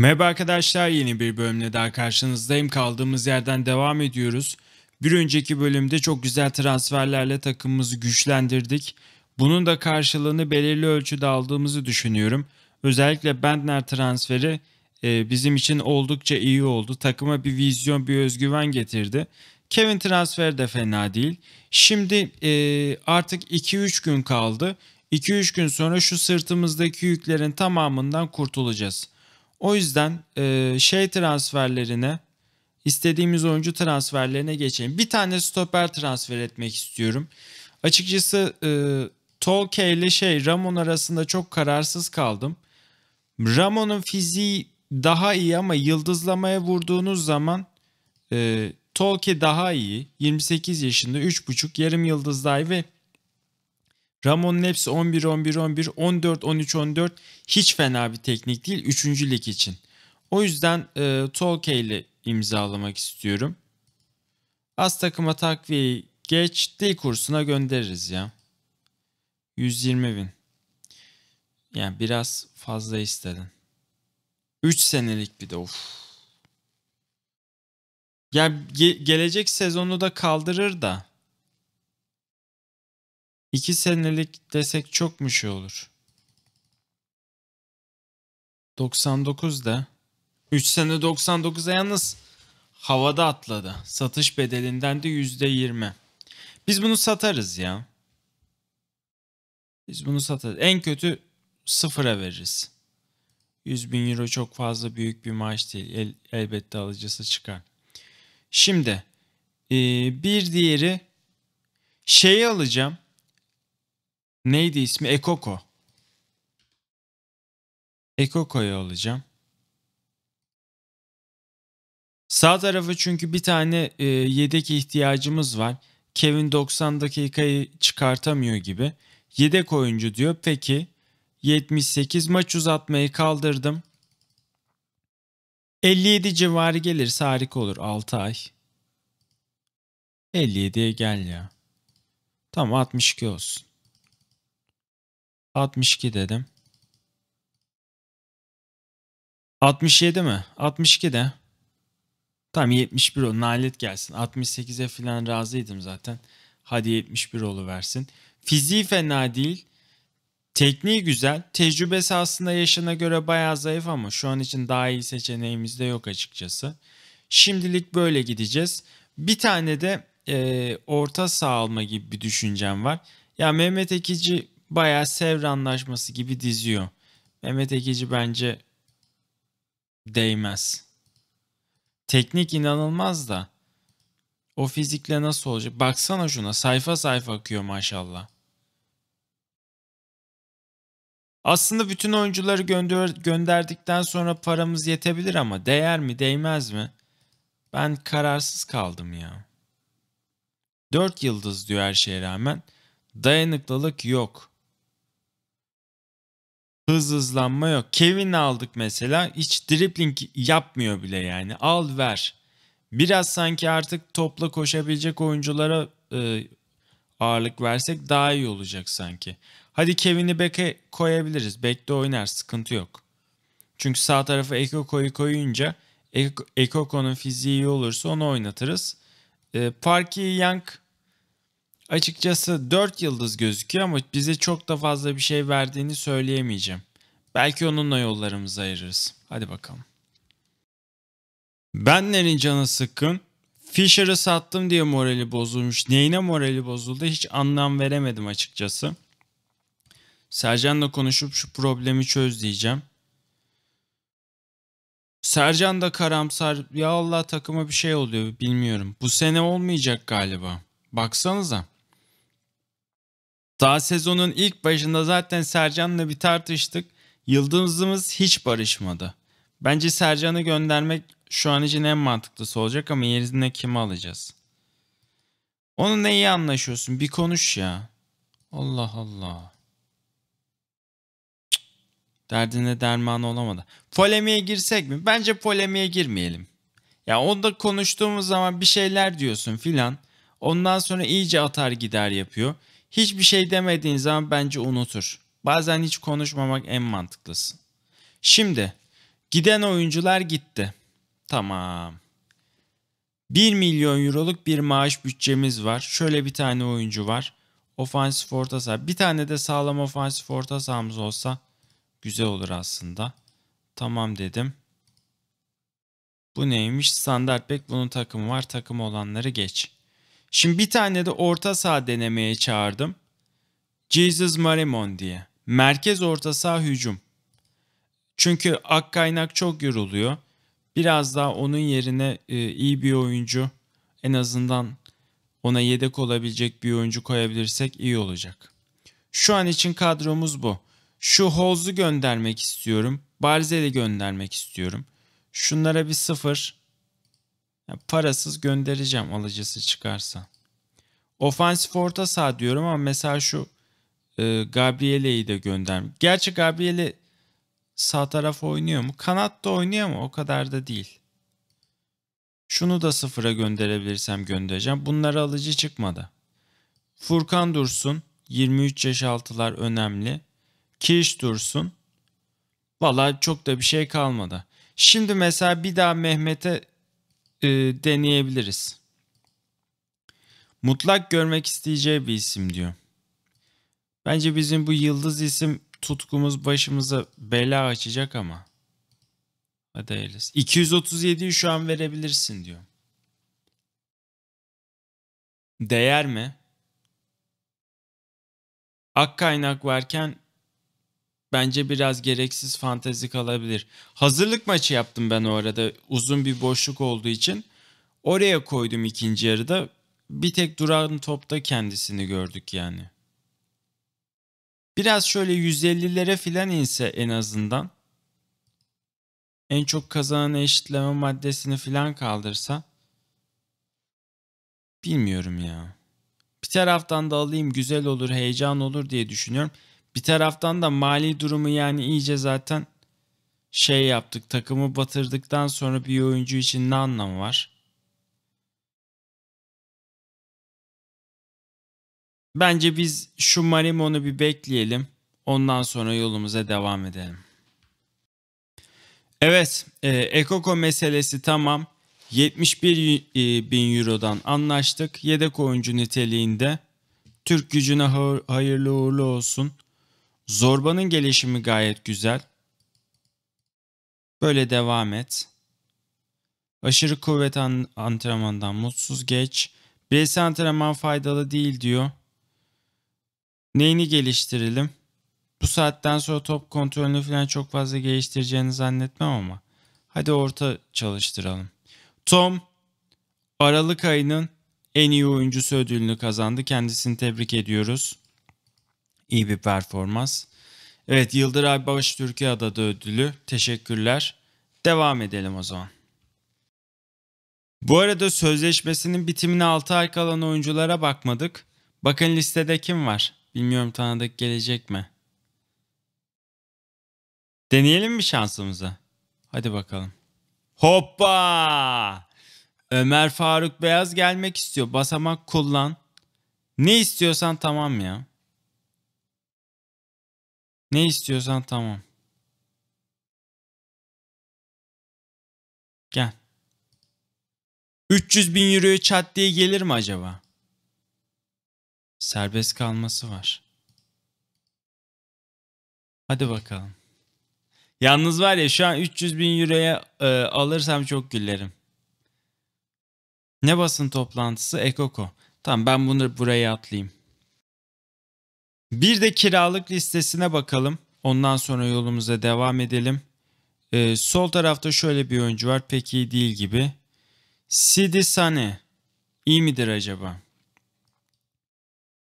Merhaba arkadaşlar yeni bir bölümle daha karşınızdayım. Kaldığımız yerden devam ediyoruz. Bir önceki bölümde çok güzel transferlerle takımımızı güçlendirdik. Bunun da karşılığını belirli ölçüde aldığımızı düşünüyorum. Özellikle Bentner transferi e, bizim için oldukça iyi oldu. Takıma bir vizyon, bir özgüven getirdi. Kevin transferi de fena değil. Şimdi e, artık 2-3 gün kaldı. 2-3 gün sonra şu sırtımızdaki yüklerin tamamından kurtulacağız. O yüzden e, şey transferlerine istediğimiz oyuncu transferlerine geçelim. Bir tane stoper transfer etmek istiyorum. Açıkçası e, Tolke ile şey Ramon arasında çok kararsız kaldım. Ramon'un fiziği daha iyi ama yıldızlamaya vurduğunuz zaman e, Tolke daha iyi. 28 yaşında 3.5 yarım yıldız ve Ramon Neps 11 11 11 14 13 14 hiç fena bir teknik değil 3. lig için. O yüzden e, Tolke ile imzalamak istiyorum. Az takıma takviyeyi geç dil kursuna göndeririz ya. 120 bin. Yani biraz fazla istedin. 3 senelik bir de of. Ya ge- gelecek sezonu da kaldırır da. İki senelik desek çok mu şey olur? 99'da 3 sene 99'a yalnız havada atladı. Satış bedelinden de %20. Biz bunu satarız ya. Biz bunu satarız. En kötü sıfıra veririz. 100 bin euro çok fazla büyük bir maaş değil. El, elbette alıcısı çıkar. Şimdi e, bir diğeri şeyi alacağım. Neydi ismi? Ekoko. Ekoko'yu alacağım. Sağ tarafı çünkü bir tane e, yedek ihtiyacımız var. Kevin 90 dakikayı çıkartamıyor gibi. Yedek oyuncu diyor. Peki 78 maç uzatmayı kaldırdım. 57 civarı gelirse harika olur 6 ay. 57'ye gel ya. Tamam 62 olsun. 62 dedim. 67 mi? 62 de. Tam 71 o. Nalet gelsin. 68'e falan razıydım zaten. Hadi 71 olu versin. Fiziği fena değil. Tekniği güzel. Tecrübesi aslında yaşına göre bayağı zayıf ama şu an için daha iyi seçeneğimiz de yok açıkçası. Şimdilik böyle gideceğiz. Bir tane de e, orta sağ alma gibi bir düşüncem var. Ya Mehmet Ekici bayağı Sevr Anlaşması gibi diziyor. Mehmet Ekeci bence değmez. Teknik inanılmaz da o fizikle nasıl olacak? Baksana şuna sayfa sayfa akıyor maşallah. Aslında bütün oyuncuları gönder gönderdikten sonra paramız yetebilir ama değer mi değmez mi? Ben kararsız kaldım ya. 4 yıldız diyor her şeye rağmen. Dayanıklılık yok. Hız hızlanma yok. Kevin aldık mesela hiç dripling yapmıyor bile yani. Al ver. Biraz sanki artık topla koşabilecek oyunculara e, ağırlık versek daha iyi olacak sanki. Hadi Kevin'i beke koyabiliriz. Bekte oynar sıkıntı yok. Çünkü sağ tarafa Ekoko'yu koyunca Eko'nun fiziği iyi olursa onu oynatırız. E, Parky Young Açıkçası 4 yıldız gözüküyor ama bize çok da fazla bir şey verdiğini söyleyemeyeceğim. Belki onunla yollarımızı ayırırız. Hadi bakalım. Benlerin canı sıkkın. Fisher'ı sattım diye morali bozulmuş. Neyine morali bozuldu hiç anlam veremedim açıkçası. Sercan'la konuşup şu problemi çöz diyeceğim. Sercan da karamsar. Ya Allah takıma bir şey oluyor bilmiyorum. Bu sene olmayacak galiba. Baksanıza. Daha sezonun ilk başında zaten Sercan'la bir tartıştık. Yıldızımız hiç barışmadı. Bence Sercan'ı göndermek şu an için en mantıklısı olacak ama yerine kimi alacağız? Onu neyi anlaşıyorsun. Bir konuş ya. Allah Allah. Derdine derman olamadı. Polemiğe girsek mi? Bence polemiğe girmeyelim. Ya onda konuştuğumuz zaman bir şeyler diyorsun filan. Ondan sonra iyice atar gider yapıyor. Hiçbir şey demediğin zaman bence unutur. Bazen hiç konuşmamak en mantıklısı. Şimdi giden oyuncular gitti. Tamam. 1 milyon euroluk bir maaş bütçemiz var. Şöyle bir tane oyuncu var. Ofansif orta saha. Bir tane de sağlam ofansif orta sahamız olsa güzel olur aslında. Tamam dedim. Bu neymiş? Standart bek bunun takımı var. Takım olanları geç. Şimdi bir tane de orta saha denemeye çağırdım. Jesus Maremon diye. Merkez orta saha hücum. Çünkü ak kaynak çok yoruluyor. Biraz daha onun yerine e, iyi bir oyuncu en azından ona yedek olabilecek bir oyuncu koyabilirsek iyi olacak. Şu an için kadromuz bu. Şu Holz'u göndermek istiyorum. Barzel'i göndermek istiyorum. Şunlara bir sıfır parasız göndereceğim alıcısı çıkarsa. Ofansif orta saha diyorum ama mesela şu e, Gabriele'yi de gönderim. Gerçi Gabriele sağ taraf oynuyor mu? Kanat da oynuyor mu? O kadar da değil. Şunu da sıfıra gönderebilirsem göndereceğim. Bunlar alıcı çıkmadı. Furkan Dursun 23 yaş altılar önemli. Kiriş Dursun. Valla çok da bir şey kalmadı. Şimdi mesela bir daha Mehmet'e e, deneyebiliriz. Mutlak görmek isteyeceği bir isim diyor. Bence bizim bu yıldız isim tutkumuz başımıza bela açacak ama. Hadi hayırlısı. 237'yi şu an verebilirsin diyor. Değer mi? Ak kaynak varken bence biraz gereksiz fantezi kalabilir. Hazırlık maçı yaptım ben o arada uzun bir boşluk olduğu için. Oraya koydum ikinci yarıda. Bir tek duran topta kendisini gördük yani. Biraz şöyle 150'lere filan inse en azından. En çok kazanan eşitleme maddesini filan kaldırsa. Bilmiyorum ya. Bir taraftan da alayım güzel olur, heyecan olur diye düşünüyorum. Bir taraftan da mali durumu yani iyice zaten şey yaptık. Takımı batırdıktan sonra bir oyuncu için ne anlamı var? Bence biz şu Marimon'u bir bekleyelim. Ondan sonra yolumuza devam edelim. Evet, e, Ekoko meselesi tamam. 71 e, bin Euro'dan anlaştık. Yedek oyuncu niteliğinde. Türk gücüne hayırlı uğurlu olsun. Zorba'nın gelişimi gayet güzel. Böyle devam et. Aşırı kuvvet antrenmandan mutsuz geç. Bireysel antrenman faydalı değil diyor. Neyini geliştirelim? Bu saatten sonra top kontrolünü falan çok fazla geliştireceğini zannetmem ama. Hadi orta çalıştıralım. Tom Aralık ayının en iyi oyuncusu ödülünü kazandı. Kendisini tebrik ediyoruz iyi bir performans. Evet Yıldıray Baş Türkiye Adada ödülü. Teşekkürler. Devam edelim o zaman. Bu arada sözleşmesinin bitimine 6 ay kalan oyunculara bakmadık. Bakın listede kim var? Bilmiyorum tanıdık gelecek mi? Deneyelim mi şansımızı? Hadi bakalım. Hoppa! Ömer Faruk Beyaz gelmek istiyor. Basamak kullan. Ne istiyorsan tamam ya. Ne istiyorsan tamam. Gel. 300 bin euroyu çat diye gelir mi acaba? Serbest kalması var. Hadi bakalım. Yalnız var ya şu an 300 bin euroya e, alırsam çok gülerim. Ne basın toplantısı? Ekoko. Tamam ben bunu buraya atlayayım. Bir de kiralık listesine bakalım. Ondan sonra yolumuza devam edelim. Ee, sol tarafta şöyle bir oyuncu var. Pek iyi değil gibi. Sidi Sane. İyi midir acaba?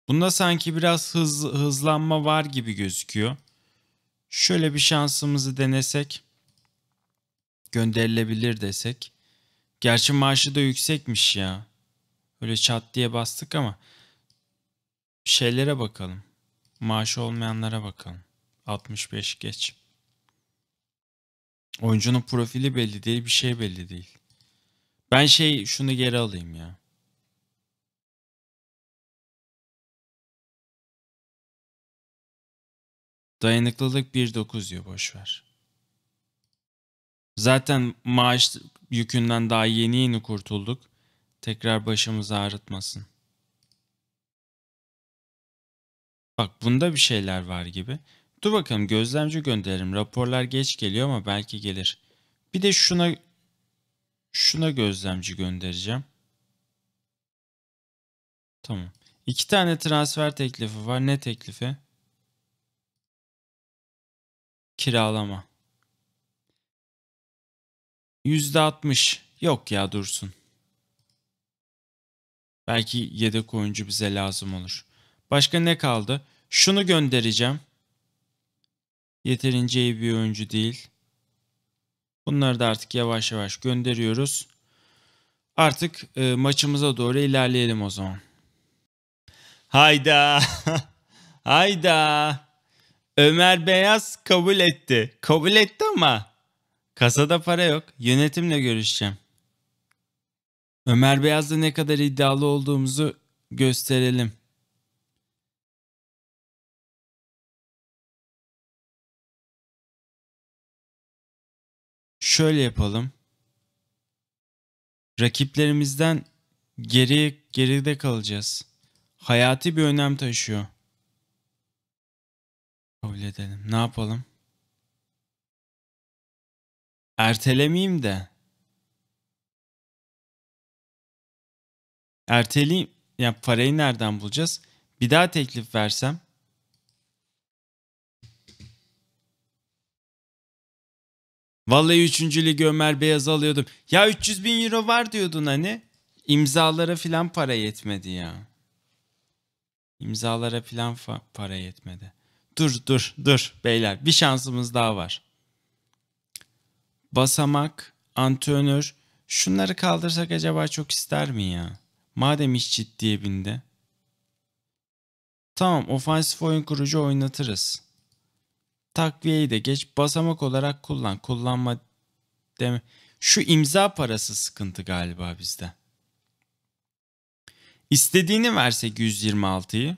Bunda sanki biraz hız, hızlanma var gibi gözüküyor. Şöyle bir şansımızı denesek. Gönderilebilir desek. Gerçi maaşı da yüksekmiş ya. Öyle çat diye bastık ama. şeylere bakalım. Maaşı olmayanlara bakalım. 65 geç. Oyuncunun profili belli değil, bir şey belli değil. Ben şey şunu geri alayım ya. Dayanıklılık 1.9 diyor boşver. Zaten maaş yükünden daha yeni yeni kurtulduk. Tekrar başımızı ağrıtmasın. Bak bunda bir şeyler var gibi. Dur bakalım gözlemci gönderelim. Raporlar geç geliyor ama belki gelir. Bir de şuna şuna gözlemci göndereceğim. Tamam. İki tane transfer teklifi var. Ne teklifi? Kiralama. Yüzde altmış. Yok ya dursun. Belki yedek oyuncu bize lazım olur. Başka ne kaldı? Şunu göndereceğim. Yeterince iyi bir oyuncu değil. Bunları da artık yavaş yavaş gönderiyoruz. Artık e, maçımıza doğru ilerleyelim o zaman. Hayda. Hayda. Ömer Beyaz kabul etti. Kabul etti ama kasada para yok. Yönetimle görüşeceğim. Ömer Beyaz'da ne kadar iddialı olduğumuzu gösterelim. şöyle yapalım. Rakiplerimizden geri geride kalacağız. Hayati bir önem taşıyor. Kabul edelim. Ne yapalım? Ertelemeyeyim de. Erteleyeyim. Ya parayı nereden bulacağız? Bir daha teklif versem. Vallahi 3. ligi Ömer Beyaz alıyordum. Ya 300 bin euro var diyordun hani. İmzalara filan para yetmedi ya. İmzalara filan para yetmedi. Dur dur dur beyler bir şansımız daha var. Basamak, antrenör şunları kaldırsak acaba çok ister mi ya? Madem iş ciddiye bindi. Tamam ofansif oyun kurucu oynatırız takviyeyi de geç basamak olarak kullan kullanma deme. Şu imza parası sıkıntı galiba bizde. İstediğini versek 126'yı.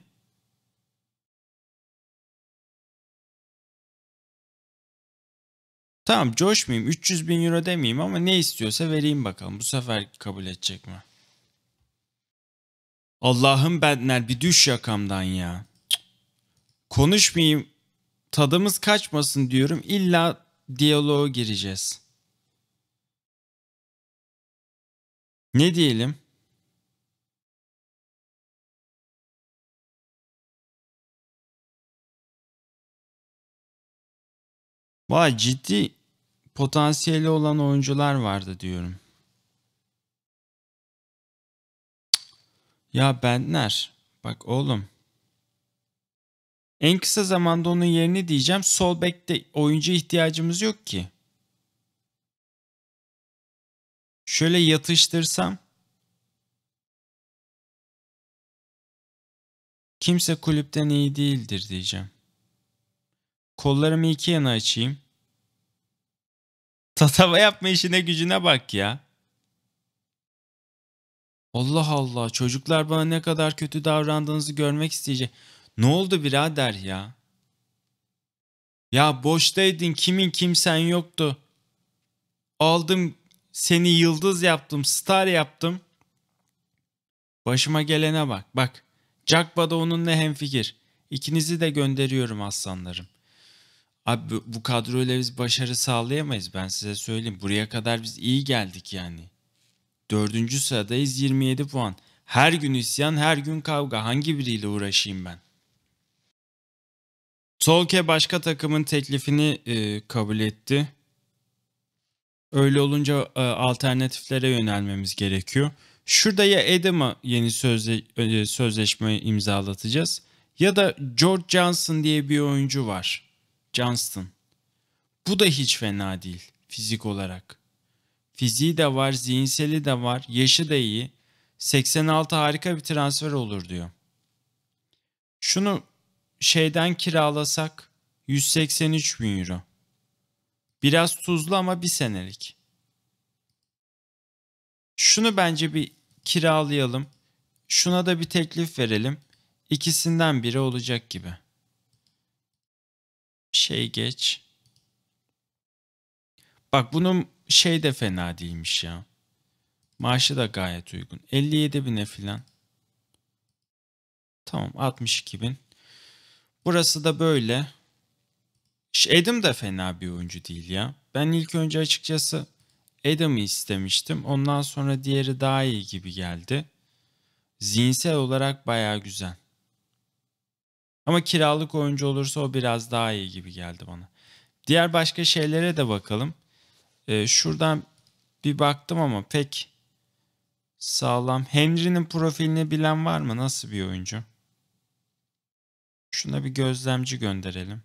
Tamam coşmayayım 300 bin euro demeyeyim ama ne istiyorsa vereyim bakalım. Bu sefer kabul edecek mi? Allah'ım benler bir düş yakamdan ya. Konuşmayayım tadımız kaçmasın diyorum. İlla diyaloğa gireceğiz. Ne diyelim? Vay ciddi potansiyeli olan oyuncular vardı diyorum. Ya benler, bak oğlum en kısa zamanda onun yerini diyeceğim. Sol bekte oyuncu ihtiyacımız yok ki. Şöyle yatıştırsam. Kimse kulüpten iyi değildir diyeceğim. Kollarımı iki yana açayım. Tatava yapma işine gücüne bak ya. Allah Allah çocuklar bana ne kadar kötü davrandığınızı görmek isteyecek. Ne oldu birader ya? Ya boştaydın kimin kimsen yoktu. Aldım seni yıldız yaptım, star yaptım. Başıma gelene bak. Bak. Cakba da onunla hemfikir. İkinizi de gönderiyorum aslanlarım. Abi bu kadroyla biz başarı sağlayamayız ben size söyleyeyim. Buraya kadar biz iyi geldik yani. Dördüncü sıradayız 27 puan. Her gün isyan her gün kavga hangi biriyle uğraşayım ben? Solke başka takımın teklifini e, kabul etti. Öyle olunca e, alternatiflere yönelmemiz gerekiyor. Şurada ya Adam'a yeni sözle, e, sözleşme imzalatacağız ya da George Johnson diye bir oyuncu var. Johnston. Bu da hiç fena değil fizik olarak. Fiziği de var, zihinseli de var, yaşı da iyi. 86 harika bir transfer olur diyor. Şunu şeyden kiralasak 183 bin euro. Biraz tuzlu ama bir senelik. Şunu bence bir kiralayalım. Şuna da bir teklif verelim. İkisinden biri olacak gibi. Şey geç. Bak bunun şey de fena değilmiş ya. Maaşı da gayet uygun. 57 bine filan. Tamam 62 bin. Burası da böyle. Edim de fena bir oyuncu değil ya. Ben ilk önce açıkçası Adam'ı istemiştim. Ondan sonra diğeri daha iyi gibi geldi. Zihinsel olarak baya güzel. Ama kiralık oyuncu olursa o biraz daha iyi gibi geldi bana. Diğer başka şeylere de bakalım. Ee, şuradan bir baktım ama pek sağlam. Henry'nin profilini bilen var mı? Nasıl bir oyuncu? Şuna bir gözlemci gönderelim.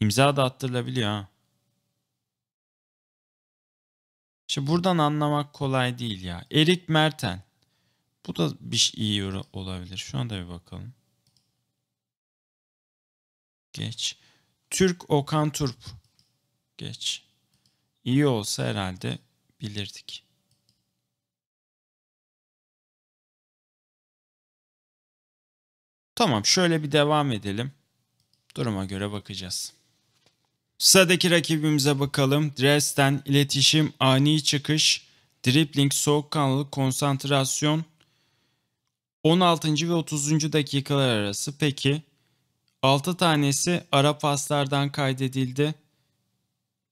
İmza da attırılabiliyor ha. Şimdi buradan anlamak kolay değil ya. Erik Merten. Bu da bir şey iyi olabilir. Şu anda bir bakalım. Geç. Türk Okan Turp. Geç. İyi olsa herhalde bilirdik. Tamam şöyle bir devam edelim. Duruma göre bakacağız. Sıradaki rakibimize bakalım. Dresden iletişim, ani çıkış, dribling, soğukkanlılık, konsantrasyon. 16. ve 30. dakikalar arası. Peki 6 tanesi ara paslardan kaydedildi.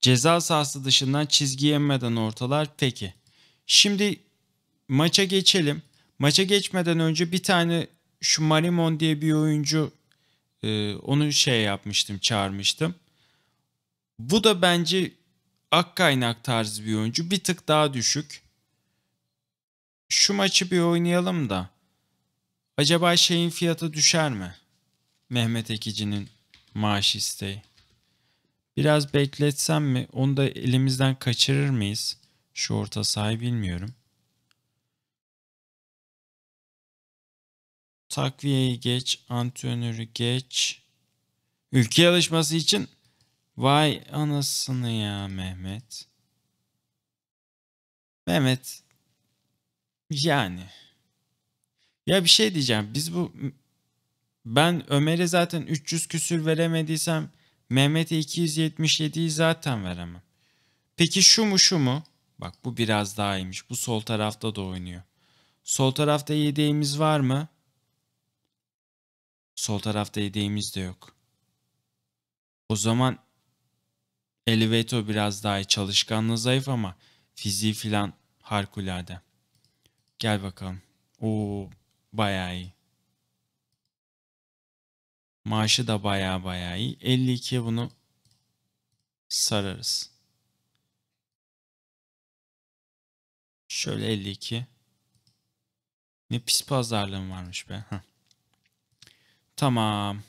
Ceza sahası dışından çizgi yenmeden ortalar. Peki. Şimdi maça geçelim. Maça geçmeden önce bir tane şu Marimon diye bir oyuncu e, onu şey yapmıştım çağırmıştım. Bu da bence ak kaynak tarzı bir oyuncu. Bir tık daha düşük. Şu maçı bir oynayalım da. Acaba şeyin fiyatı düşer mi? Mehmet Ekici'nin maaş isteği. Biraz bekletsem mi? Onu da elimizden kaçırır mıyız? Şu orta sahi bilmiyorum. Takviyeyi geç, antrenörü geç. Ülke alışması için vay anasını ya Mehmet. Mehmet yani ya bir şey diyeceğim. Biz bu ben Ömer'e zaten 300 küsür veremediysem Mehmet'e 277'yi zaten veremem. Peki şu mu şu mu? Bak bu biraz daha iyiymiş. Bu sol tarafta da oynuyor. Sol tarafta yediğimiz var mı? Sol tarafta yedeğimiz de yok. O zaman Eliveto biraz daha iyi. Çalışkanlığı zayıf ama fiziği filan harikulade. Gel bakalım. Oo bayağı iyi. Maaşı da bayağı bayağı iyi. 52'ye bunu sararız. Şöyle 52. Ne pis pazarlığım varmış be. Heh. Tamam.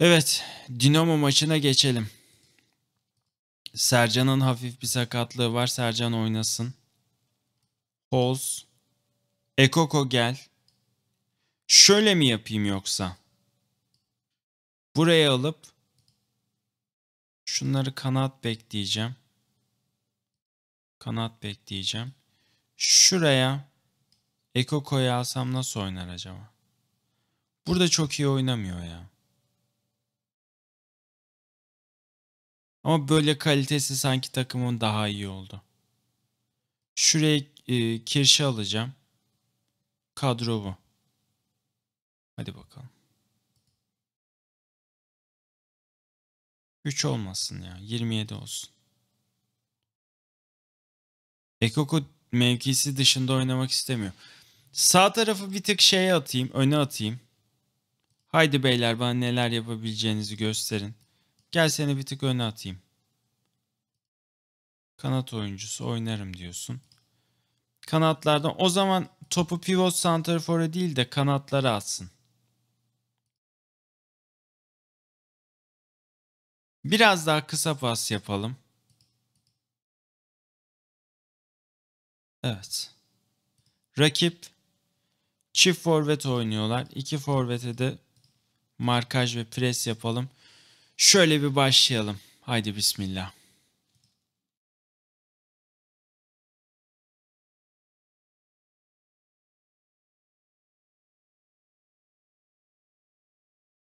Evet, Dinamo maçına geçelim. Sercan'ın hafif bir sakatlığı var. Sercan oynasın. Hoz. Ekoko gel. Şöyle mi yapayım yoksa? Buraya alıp şunları kanat bekleyeceğim. Kanat bekleyeceğim. Şuraya Ekoko'yu alsam nasıl oynar acaba? Burada çok iyi oynamıyor ya. Ama böyle kalitesi sanki takımın daha iyi oldu. Şuraya e, Kirş'i alacağım. Kadro bu. Hadi bakalım. 3 olmasın ya. 27 olsun. Ekoko mevkisi dışında oynamak istemiyor. Sağ tarafı bir tık şeye atayım. Öne atayım. Haydi beyler bana neler yapabileceğinizi gösterin. Gel seni bir tık öne atayım. Kanat oyuncusu oynarım diyorsun. Kanatlardan o zaman topu pivot santrfora değil de kanatlara atsın. Biraz daha kısa pas yapalım. Evet. Rakip çift forvet oynuyorlar. İki forvete de Markaj ve pres yapalım. Şöyle bir başlayalım. Haydi bismillah.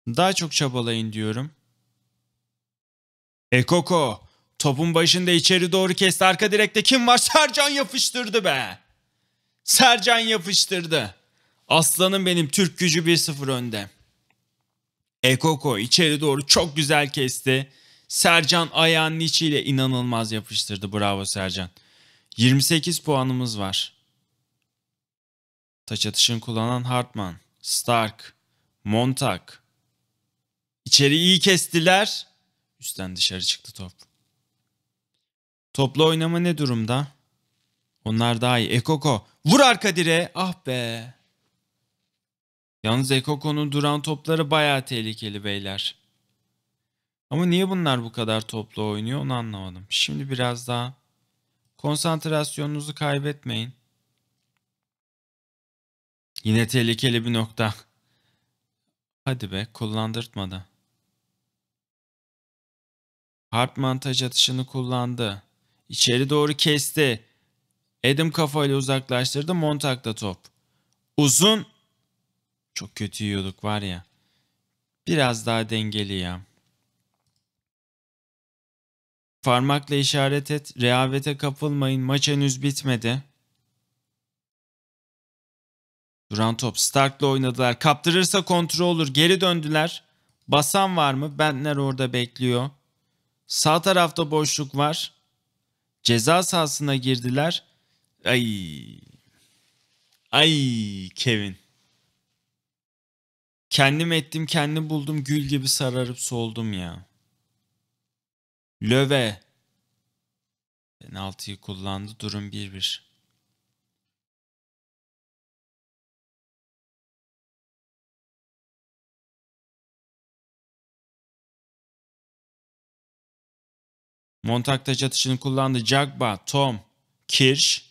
Daha çok çabalayın diyorum. Ekoko, topun başında içeri doğru kesti. Arka direkte kim var? Sercan yapıştırdı be. Sercan yapıştırdı. Aslanım benim Türk gücü 1-0 önde. Ekoko içeri doğru çok güzel kesti. Sercan ayağının içiyle inanılmaz yapıştırdı. Bravo Sercan. 28 puanımız var. Taç atışını kullanan Hartman, Stark, Montak. İçeri iyi kestiler. Üstten dışarı çıktı top. Toplu oynama ne durumda? Onlar daha iyi. Ekoko vur arka dire. Ah be. Yalnız Ekoko'nun duran topları baya tehlikeli beyler. Ama niye bunlar bu kadar toplu oynuyor onu anlamadım. Şimdi biraz daha konsantrasyonunuzu kaybetmeyin. Yine tehlikeli bir nokta. Hadi be kullandırtma da. Hart montaj atışını kullandı. İçeri doğru kesti. Edim kafayla uzaklaştırdı. Montag'da top. Uzun çok kötü yiyorduk var ya. Biraz daha dengeli ya. Parmakla işaret et. Rehavete kapılmayın. Maç henüz bitmedi. Duran top Stark'la oynadılar. Kaptırırsa kontrol olur. Geri döndüler. Basan var mı? Bentner orada bekliyor. Sağ tarafta boşluk var. Ceza sahasına girdiler. Ay. Ay Kevin. Kendim ettim kendi buldum gül gibi sararıp soldum ya. Löve. Penaltıyı kullandı durum 1-1. Montakta çatışını kullandı. Jagba, Tom, Kirsch.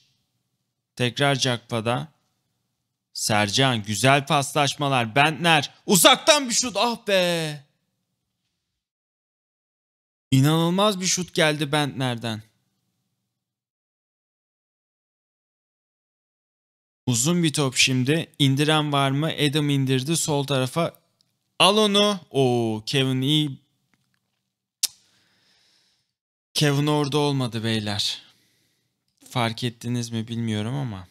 Tekrar Jagba'da. Sercan güzel paslaşmalar. Bentner uzaktan bir şut ah be. İnanılmaz bir şut geldi Bentner'den. Uzun bir top şimdi. İndiren var mı? Adam indirdi sol tarafa. Al onu. Oo Kevin iyi. Kevin orada olmadı beyler. Fark ettiniz mi bilmiyorum ama.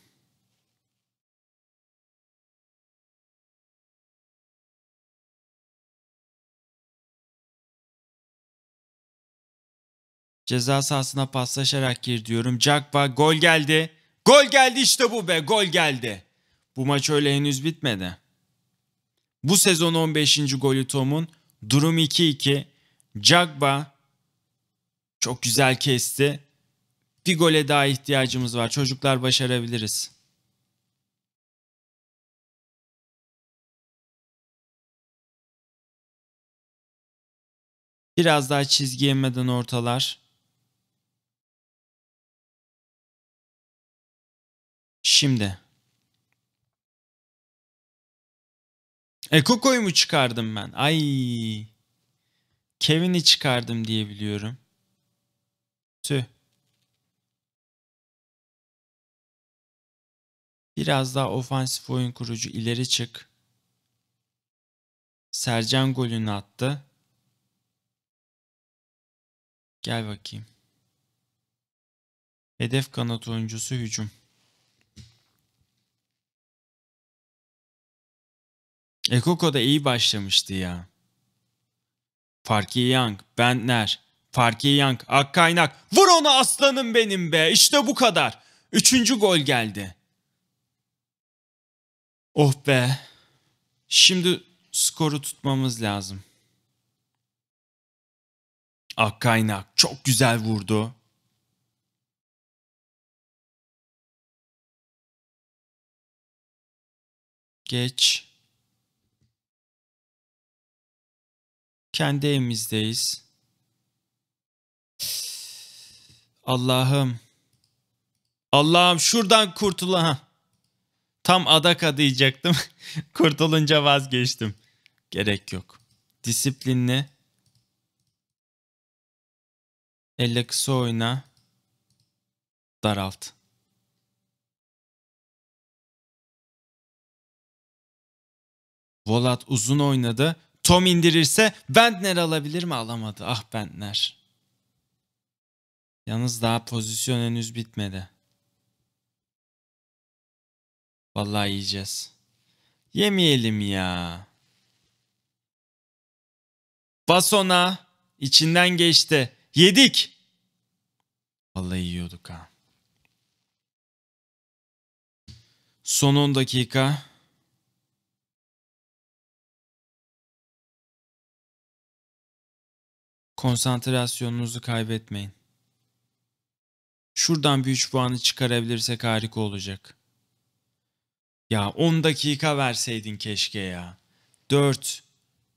Ceza sahasına paslaşarak gir diyorum. Cakba gol geldi. Gol geldi işte bu be gol geldi. Bu maç öyle henüz bitmedi. Bu sezon 15. golü Tom'un. Durum 2-2. Cagba çok güzel kesti. Bir gole daha ihtiyacımız var. Çocuklar başarabiliriz. Biraz daha çizgi yemeden ortalar. Şimdi. E mu çıkardım ben? Ay. Kevin'i çıkardım diye biliyorum. Tüh. Biraz daha ofansif oyun kurucu ileri çık. Sercan golünü attı. Gel bakayım. Hedef kanat oyuncusu hücum. Ekoko da iyi başlamıştı ya. Farki Young, Bentner, Farki Young, Akkaynak. Vur onu aslanım benim be. İşte bu kadar. Üçüncü gol geldi. Oh be. Şimdi skoru tutmamız lazım. Akkaynak çok güzel vurdu. Geç. Kendi evimizdeyiz. Allah'ım. Allah'ım şuradan kurtula. Ha. Tam adaka diyecektim. Kurtulunca vazgeçtim. Gerek yok. Disiplinli. Elle kısa oyna. Daralt. Volat uzun oynadı. Tom indirirse Bentner alabilir mi? Alamadı. Ah Bentner. Yalnız daha pozisyon henüz bitmedi. Vallahi yiyeceğiz. Yemeyelim ya. Basona içinden geçti. Yedik. Vallahi yiyorduk ha. Son 10 dakika. Konsantrasyonunuzu kaybetmeyin. Şuradan bir 3 puanı çıkarabilirsek harika olacak. Ya 10 dakika verseydin keşke ya. 4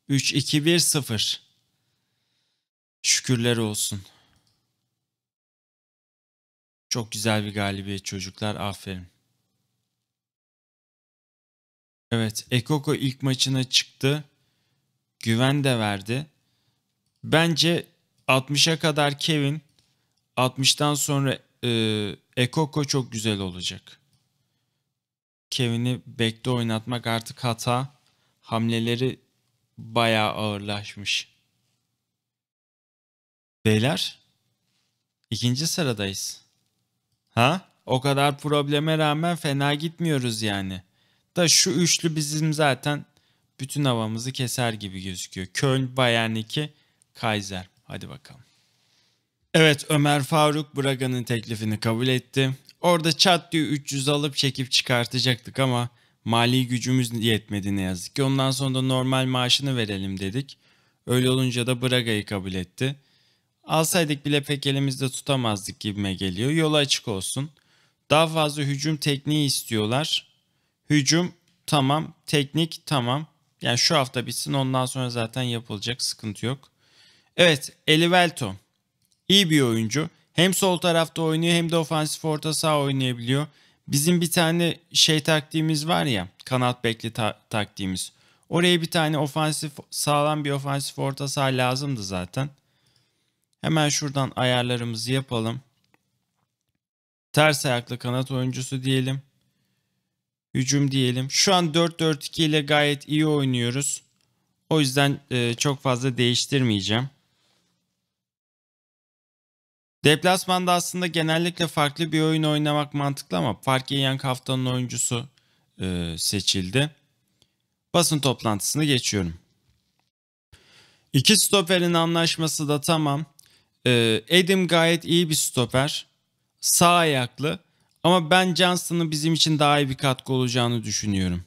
3 2 1 0. Şükürler olsun. Çok güzel bir galibiyet çocuklar. Aferin. Evet, Ekoko ilk maçına çıktı. Güven de verdi. Bence 60'a kadar Kevin, 60'tan sonra e, Ekoko çok güzel olacak. Kevin'i bekte oynatmak artık hata. Hamleleri bayağı ağırlaşmış. Beyler, ikinci sıradayız. Ha? O kadar probleme rağmen fena gitmiyoruz yani. Da şu üçlü bizim zaten bütün havamızı keser gibi gözüküyor. Köln, Bayern 2, Kaiser. Hadi bakalım. Evet Ömer Faruk Braga'nın teklifini kabul etti. Orada çat diye 300 alıp çekip çıkartacaktık ama mali gücümüz yetmedi ne yazık ki. Ondan sonra da normal maaşını verelim dedik. Öyle olunca da Braga'yı kabul etti. Alsaydık bile pek elimizde tutamazdık gibime geliyor. Yol açık olsun. Daha fazla hücum tekniği istiyorlar. Hücum tamam, teknik tamam. Yani şu hafta bitsin ondan sonra zaten yapılacak sıkıntı yok. Evet Elivelto. İyi bir oyuncu. Hem sol tarafta oynuyor hem de ofansif orta saha oynayabiliyor. Bizim bir tane şey taktiğimiz var ya kanat bekli ta- taktiğimiz. Oraya bir tane ofansif sağlam bir ofansif orta saha lazımdı zaten. Hemen şuradan ayarlarımızı yapalım. Ters ayaklı kanat oyuncusu diyelim. Hücum diyelim. Şu an 4-4-2 ile gayet iyi oynuyoruz. O yüzden e, çok fazla değiştirmeyeceğim. Deplasmanda aslında genellikle farklı bir oyun oynamak mantıklı ama fark yiyen haftanın oyuncusu e, seçildi. Basın toplantısını geçiyorum. İki stoperin anlaşması da tamam. E, Edim gayet iyi bir stoper. Sağ ayaklı. Ama ben Johnston'ın bizim için daha iyi bir katkı olacağını düşünüyorum.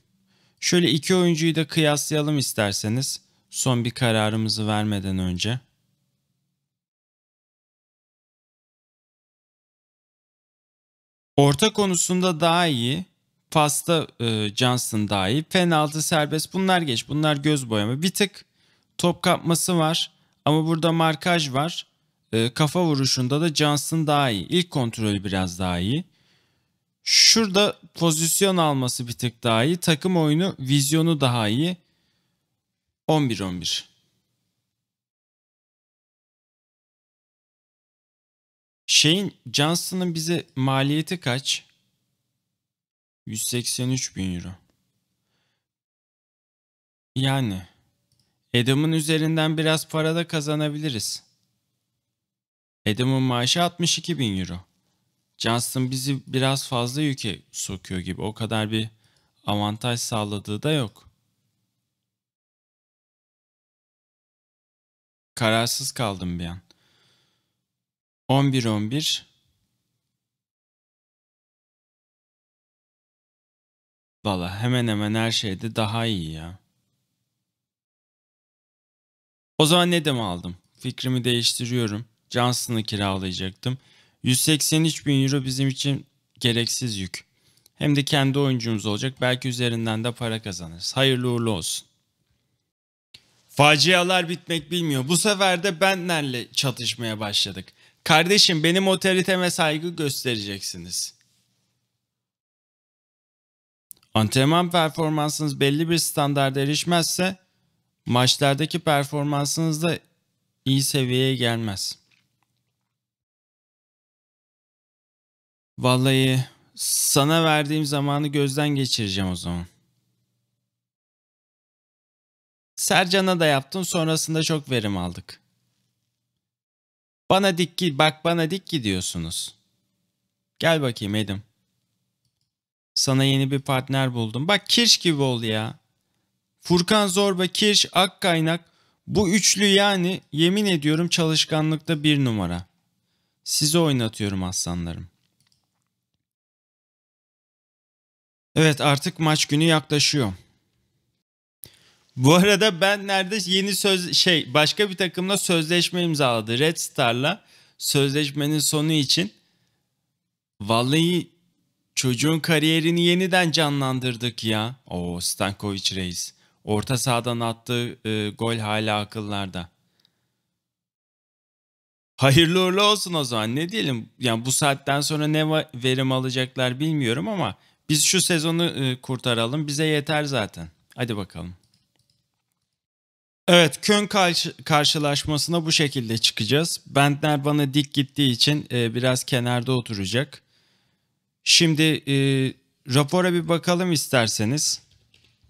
Şöyle iki oyuncuyu da kıyaslayalım isterseniz. Son bir kararımızı vermeden önce. Orta konusunda daha iyi. Pasta e, Johnson daha iyi. Penaltı serbest. Bunlar geç. Bunlar göz boyama. Bir tık top kapması var. Ama burada markaj var. E, kafa vuruşunda da Johnson daha iyi. İlk kontrolü biraz daha iyi. Şurada pozisyon alması bir tık daha iyi. Takım oyunu, vizyonu daha iyi. 11-11. Şeyin Johnson'ın bize maliyeti kaç? 183 bin euro. Yani Adam'ın üzerinden biraz para da kazanabiliriz. Adam'ın maaşı 62 bin euro. Johnston bizi biraz fazla yüke sokuyor gibi. O kadar bir avantaj sağladığı da yok. Kararsız kaldım bir an. 11 11 Valla hemen hemen her şeyde daha iyi ya. O zaman ne de mi aldım. Fikrimi değiştiriyorum. Johnson'ı kiralayacaktım. 183 bin euro bizim için gereksiz yük. Hem de kendi oyuncumuz olacak. Belki üzerinden de para kazanırız. Hayırlı uğurlu olsun. Facialar bitmek bilmiyor. Bu sefer de Bentner'le çatışmaya başladık. Kardeşim benim otoriteme saygı göstereceksiniz. Antrenman performansınız belli bir standarda erişmezse maçlardaki performansınız da iyi seviyeye gelmez. Vallahi sana verdiğim zamanı gözden geçireceğim o zaman. Sercan'a da yaptım sonrasında çok verim aldık. Bana dik ki bak bana dik gidiyorsunuz. Gel bakayım Edim. Sana yeni bir partner buldum. Bak Kirş gibi ol ya. Furkan Zorba, Kirş, Ak Kaynak. Bu üçlü yani yemin ediyorum çalışkanlıkta bir numara. Sizi oynatıyorum aslanlarım. Evet artık maç günü yaklaşıyor. Bu arada ben nerede yeni söz şey başka bir takımla sözleşme imzaladı. Red Star'la sözleşmenin sonu için. Vallahi çocuğun kariyerini yeniden canlandırdık ya. O Stankovic reis. Orta sahadan attığı e, gol hala akıllarda. Hayırlı uğurlu olsun o zaman ne diyelim. Yani bu saatten sonra ne verim alacaklar bilmiyorum ama biz şu sezonu e, kurtaralım bize yeter zaten. Hadi bakalım. Evet, Köln karşı, karşılaşmasına bu şekilde çıkacağız. Bentner bana dik gittiği için e, biraz kenarda oturacak. Şimdi e, rapora bir bakalım isterseniz.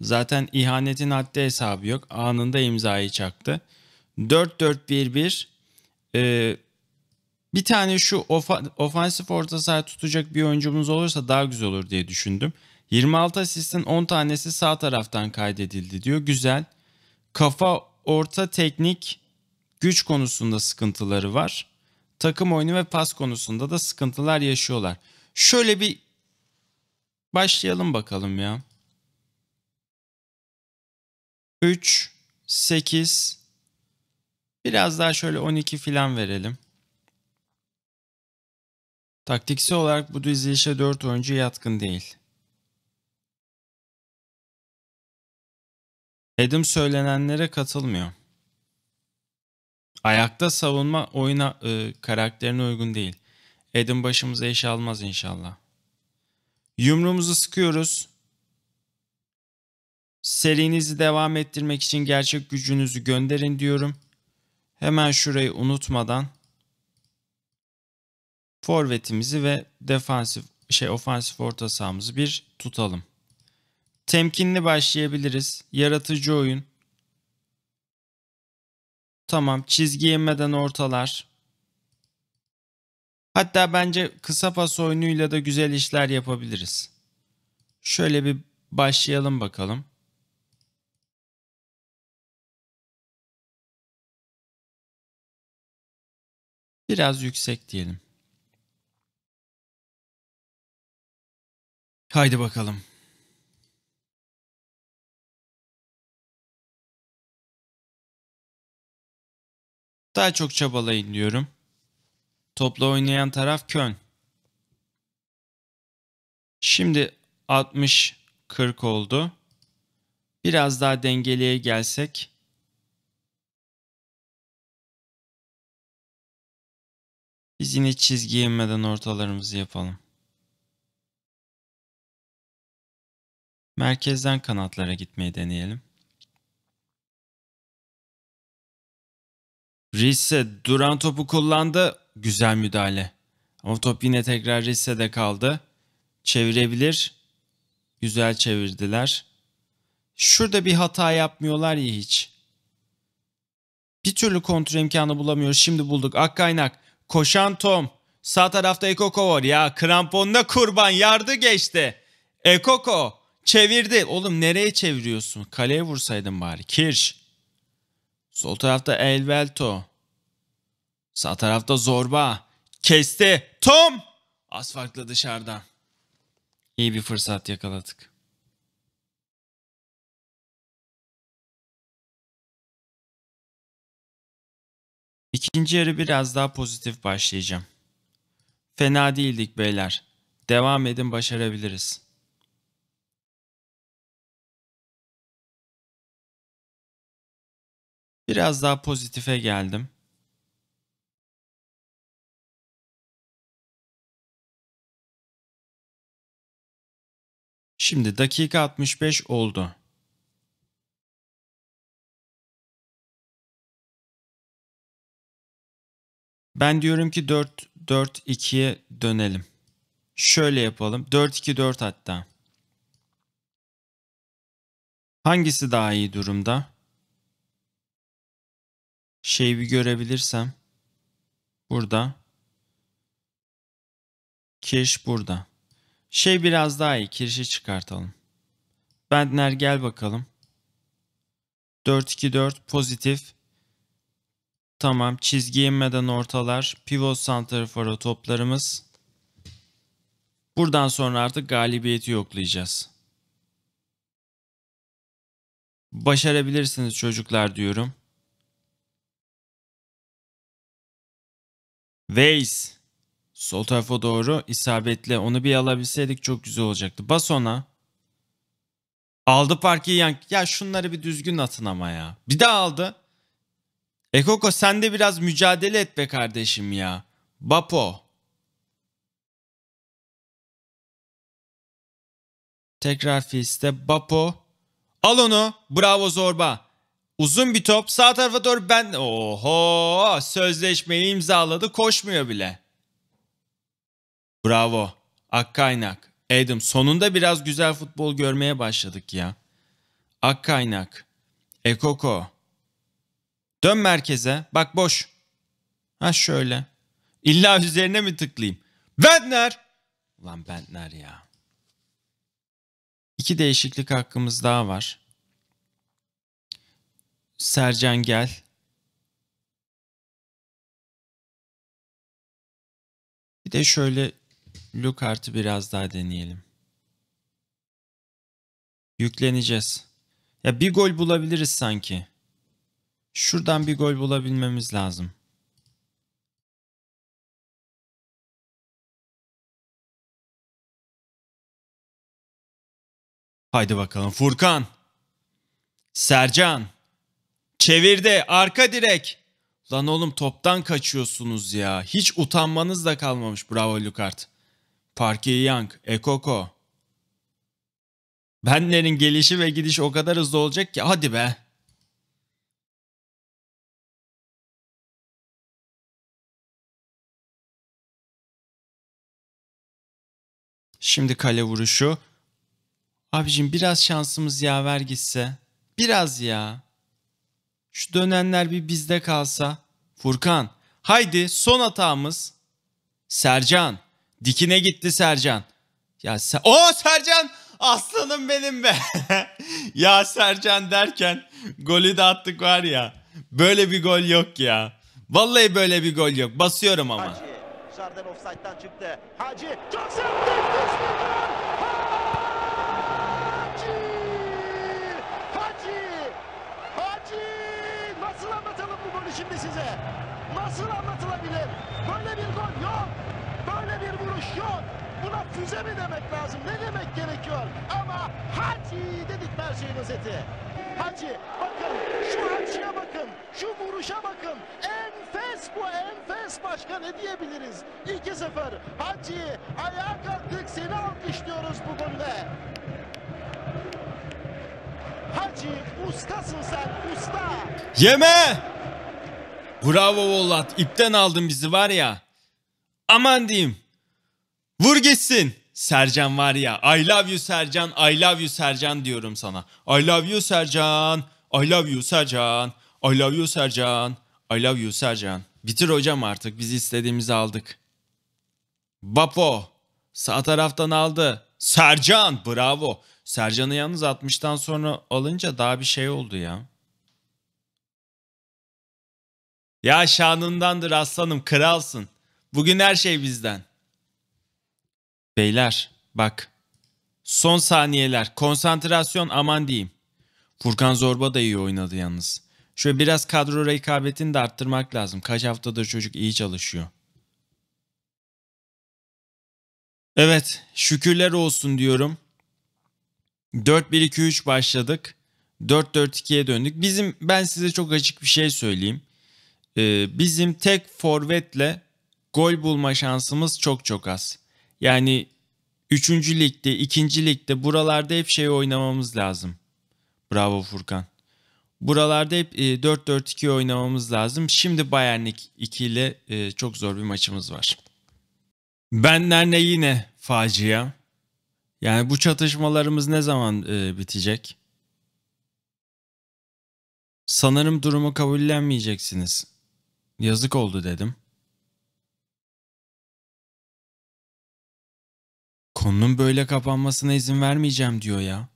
Zaten ihanetin haddi hesabı yok. Anında imzayı çaktı. 4-4-1-1. E, bir tane şu ofa, ofansif orta saha tutacak bir oyuncumuz olursa daha güzel olur diye düşündüm. 26 asistin 10 tanesi sağ taraftan kaydedildi diyor. Güzel. Kafa orta teknik güç konusunda sıkıntıları var. Takım oyunu ve pas konusunda da sıkıntılar yaşıyorlar. Şöyle bir başlayalım bakalım ya. 3 8 biraz daha şöyle 12 filan verelim. Taktiksel olarak bu dizilişe 4 oyuncu yatkın değil. Hedim söylenenlere katılmıyor. Ayakta savunma oyuna e, karakterine uygun değil. Edim başımıza iş almaz inşallah. Yumruğumuzu sıkıyoruz. Serinizi devam ettirmek için gerçek gücünüzü gönderin diyorum. Hemen şurayı unutmadan forvetimizi ve defansif şey ofansif orta sahamızı bir tutalım. Temkinli başlayabiliriz. Yaratıcı oyun. Tamam çizgi inmeden ortalar. Hatta bence kısa pas oyunuyla da güzel işler yapabiliriz. Şöyle bir başlayalım bakalım. Biraz yüksek diyelim. Haydi bakalım. Daha çok çabalayın diyorum. Topla oynayan taraf kön. Şimdi 60-40 oldu. Biraz daha dengeliye gelsek. Biz yine çizgiye inmeden ortalarımızı yapalım. Merkezden kanatlara gitmeyi deneyelim. Risse duran topu kullandı. Güzel müdahale. Ama top yine tekrar Risse'de kaldı. Çevirebilir. Güzel çevirdiler. Şurada bir hata yapmıyorlar ya hiç. Bir türlü kontrol imkanı bulamıyoruz. Şimdi bulduk. Ak kaynak. Koşan Tom. Sağ tarafta Ekoko var. Ya kramponda kurban yardı geçti. Ekoko çevirdi. Oğlum nereye çeviriyorsun? Kaleye vursaydın bari. Kirş. Sol tarafta Elvelto. Sağ tarafta Zorba. Kesti. Tom! Az farklı dışarıdan. İyi bir fırsat yakaladık. İkinci yarı biraz daha pozitif başlayacağım. Fena değildik beyler. Devam edin başarabiliriz. Biraz daha pozitife geldim. Şimdi dakika 65 oldu. Ben diyorum ki 4 4 2'ye dönelim. Şöyle yapalım. 4 2 4 hatta. Hangisi daha iyi durumda? şeyi bir görebilirsem burada kirş burada. Şey biraz daha iyi. Kirşi çıkartalım. Bendner gel bakalım. 4-2-4 pozitif. Tamam çizgi inmeden ortalar. Pivot center santrafora toplarımız. Buradan sonra artık galibiyeti yoklayacağız. Başarabilirsiniz çocuklar diyorum. Weiss. Sol tarafa doğru isabetle. Onu bir alabilseydik çok güzel olacaktı. Bas ona. Aldı parkı yank Ya şunları bir düzgün atın ama ya. Bir daha aldı. Ekoko sen de biraz mücadele et be kardeşim ya. Bapo. Tekrar fiste Bapo. Al onu. Bravo Zorba. Uzun bir top sağ tarafa doğru ben... Oho sözleşmeyi imzaladı koşmuyor bile. Bravo. Akkaynak. Adam sonunda biraz güzel futbol görmeye başladık ya. Akkaynak. Ekoko. Dön merkeze. Bak boş. Ha şöyle. İlla üzerine mi tıklayayım? Bentner. Ulan Bentner ya. İki değişiklik hakkımız daha var. Sercan Gel. Bir de şöyle look biraz daha deneyelim. Yükleneceğiz. Ya bir gol bulabiliriz sanki. Şuradan bir gol bulabilmemiz lazım. Haydi bakalım Furkan. Sercan. Çevirdi. Arka direk. Lan oğlum toptan kaçıyorsunuz ya. Hiç utanmanız da kalmamış. Bravo Lukart. Parke Young. Ekoko. Benlerin gelişi ve gidişi o kadar hızlı olacak ki hadi be. Şimdi kale vuruşu. Abicim biraz şansımız yaver gitse. Biraz ya. Şu dönenler bir bizde kalsa. Furkan. Haydi son hatamız. Sercan. Dikine gitti Sercan. Ya sen... Oo Sercan! Aslanım benim be. ya Sercan derken golü de attık var ya. Böyle bir gol yok ya. Vallahi böyle bir gol yok. Basıyorum ama. Hacı. Jardel offside'dan çıktı. Hacı. Çok sert. şimdi size. Nasıl anlatılabilir? Böyle bir gol yok. Böyle bir vuruş yok. Buna füze mi demek lazım? Ne demek gerekiyor? Ama Hacı dedik her şeyin özeti. Hacı bakın şu Hacı'ya bakın. Şu vuruşa bakın. Enfes bu enfes başka ne diyebiliriz? 2-0 Hacı ayağa kalktık seni alkışlıyoruz bu golle. Hacı ustasın sen usta. Yeme! Bravo Volat ipten aldın bizi var ya. Aman diyeyim. Vur gitsin. Sercan var ya. I love you Sercan. I love you Sercan diyorum sana. I love you Sercan. I love you Sercan. I love you Sercan. I love you Sercan. Bitir hocam artık. Biz istediğimizi aldık. Bapo. Sağ taraftan aldı. Sercan. Bravo. Sercan'ı yalnız 60'tan sonra alınca daha bir şey oldu ya. Ya şanındandır aslanım kralsın. Bugün her şey bizden. Beyler bak. Son saniyeler. Konsantrasyon aman diyeyim. Furkan Zorba da iyi oynadı yalnız. Şöyle biraz kadro rekabetini de arttırmak lazım. Kaç haftadır çocuk iyi çalışıyor. Evet şükürler olsun diyorum. 4-1-2-3 başladık. 4-4-2'ye döndük. Bizim ben size çok açık bir şey söyleyeyim e, bizim tek forvetle gol bulma şansımız çok çok az. Yani 3. ligde, 2. ligde buralarda hep şey oynamamız lazım. Bravo Furkan. Buralarda hep 4-4-2 e, oynamamız lazım. Şimdi Bayern 2 ile e, çok zor bir maçımız var. Benlerle yine facia. Yani bu çatışmalarımız ne zaman e, bitecek? Sanırım durumu kabullenmeyeceksiniz. Yazık oldu dedim. Konunun böyle kapanmasına izin vermeyeceğim diyor ya.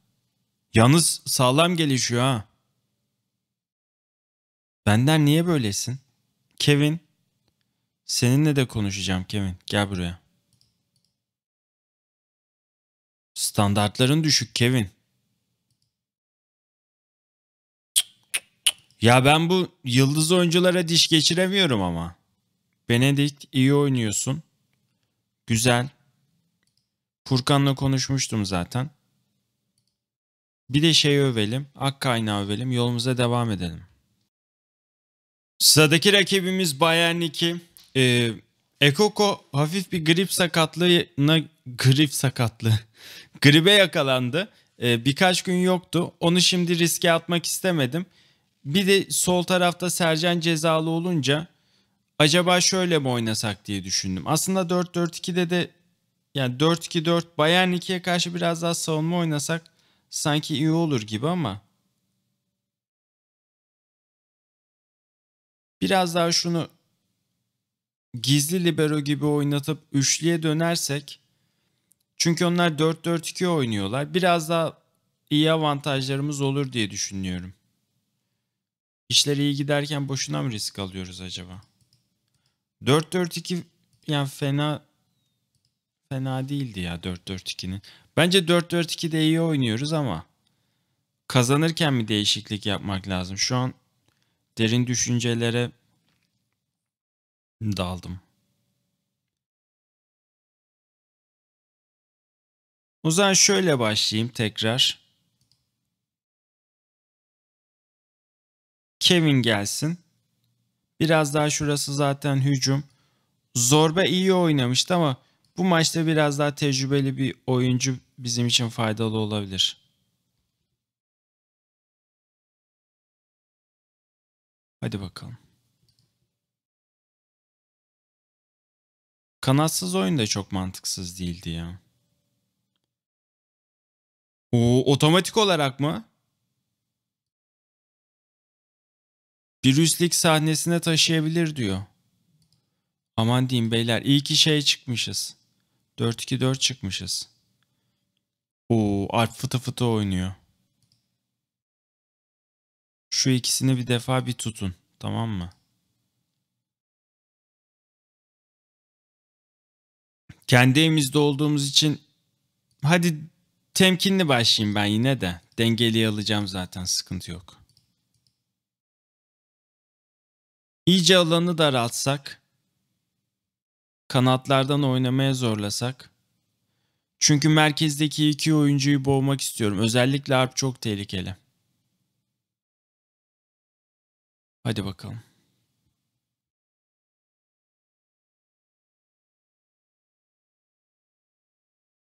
Yalnız sağlam gelişiyor ha. Benden niye böylesin? Kevin. Seninle de konuşacağım Kevin. Gel buraya. Standartların düşük Kevin. Ya ben bu yıldız oyunculara diş geçiremiyorum ama. Benedikt iyi oynuyorsun. Güzel. Furkan'la konuşmuştum zaten. Bir de şey övelim, ak kaynağı övelim, yolumuza devam edelim. Sıradaki rakibimiz Bayern 2. Ee, Ekoko hafif bir grip sakatlığına, grip sakatlığı, gribe yakalandı. Ee, birkaç gün yoktu. Onu şimdi riske atmak istemedim. Bir de sol tarafta Sercan cezalı olunca acaba şöyle mi oynasak diye düşündüm. Aslında 4-4-2'de de yani 4-2-4 Bayern 2'ye karşı biraz daha savunma oynasak sanki iyi olur gibi ama biraz daha şunu gizli libero gibi oynatıp üçlüye dönersek çünkü onlar 4-4-2 oynuyorlar. Biraz daha iyi avantajlarımız olur diye düşünüyorum. İşler iyi giderken boşuna mı risk alıyoruz acaba? 4-4-2 yani fena fena değildi ya 4-4-2'nin. Bence 4-4-2'de iyi oynuyoruz ama kazanırken mi değişiklik yapmak lazım? Şu an derin düşüncelere daldım. O zaman şöyle başlayayım tekrar. Kevin gelsin. Biraz daha şurası zaten hücum. Zorba iyi oynamıştı ama bu maçta biraz daha tecrübeli bir oyuncu bizim için faydalı olabilir. Hadi bakalım. Kanatsız oyun da çok mantıksız değildi ya. Oo, otomatik olarak mı? Virüslik sahnesine taşıyabilir diyor. Aman diyeyim beyler iyi ki şey çıkmışız. 4-2-4 çıkmışız. Oo Alp fıtı fıtı oynuyor. Şu ikisini bir defa bir tutun. Tamam mı? Kendi evimizde olduğumuz için hadi temkinli başlayayım ben yine de. Dengeli alacağım zaten sıkıntı yok. İyice alanı daraltsak, kanatlardan oynamaya zorlasak. Çünkü merkezdeki iki oyuncuyu boğmak istiyorum. Özellikle Arp çok tehlikeli. Hadi bakalım.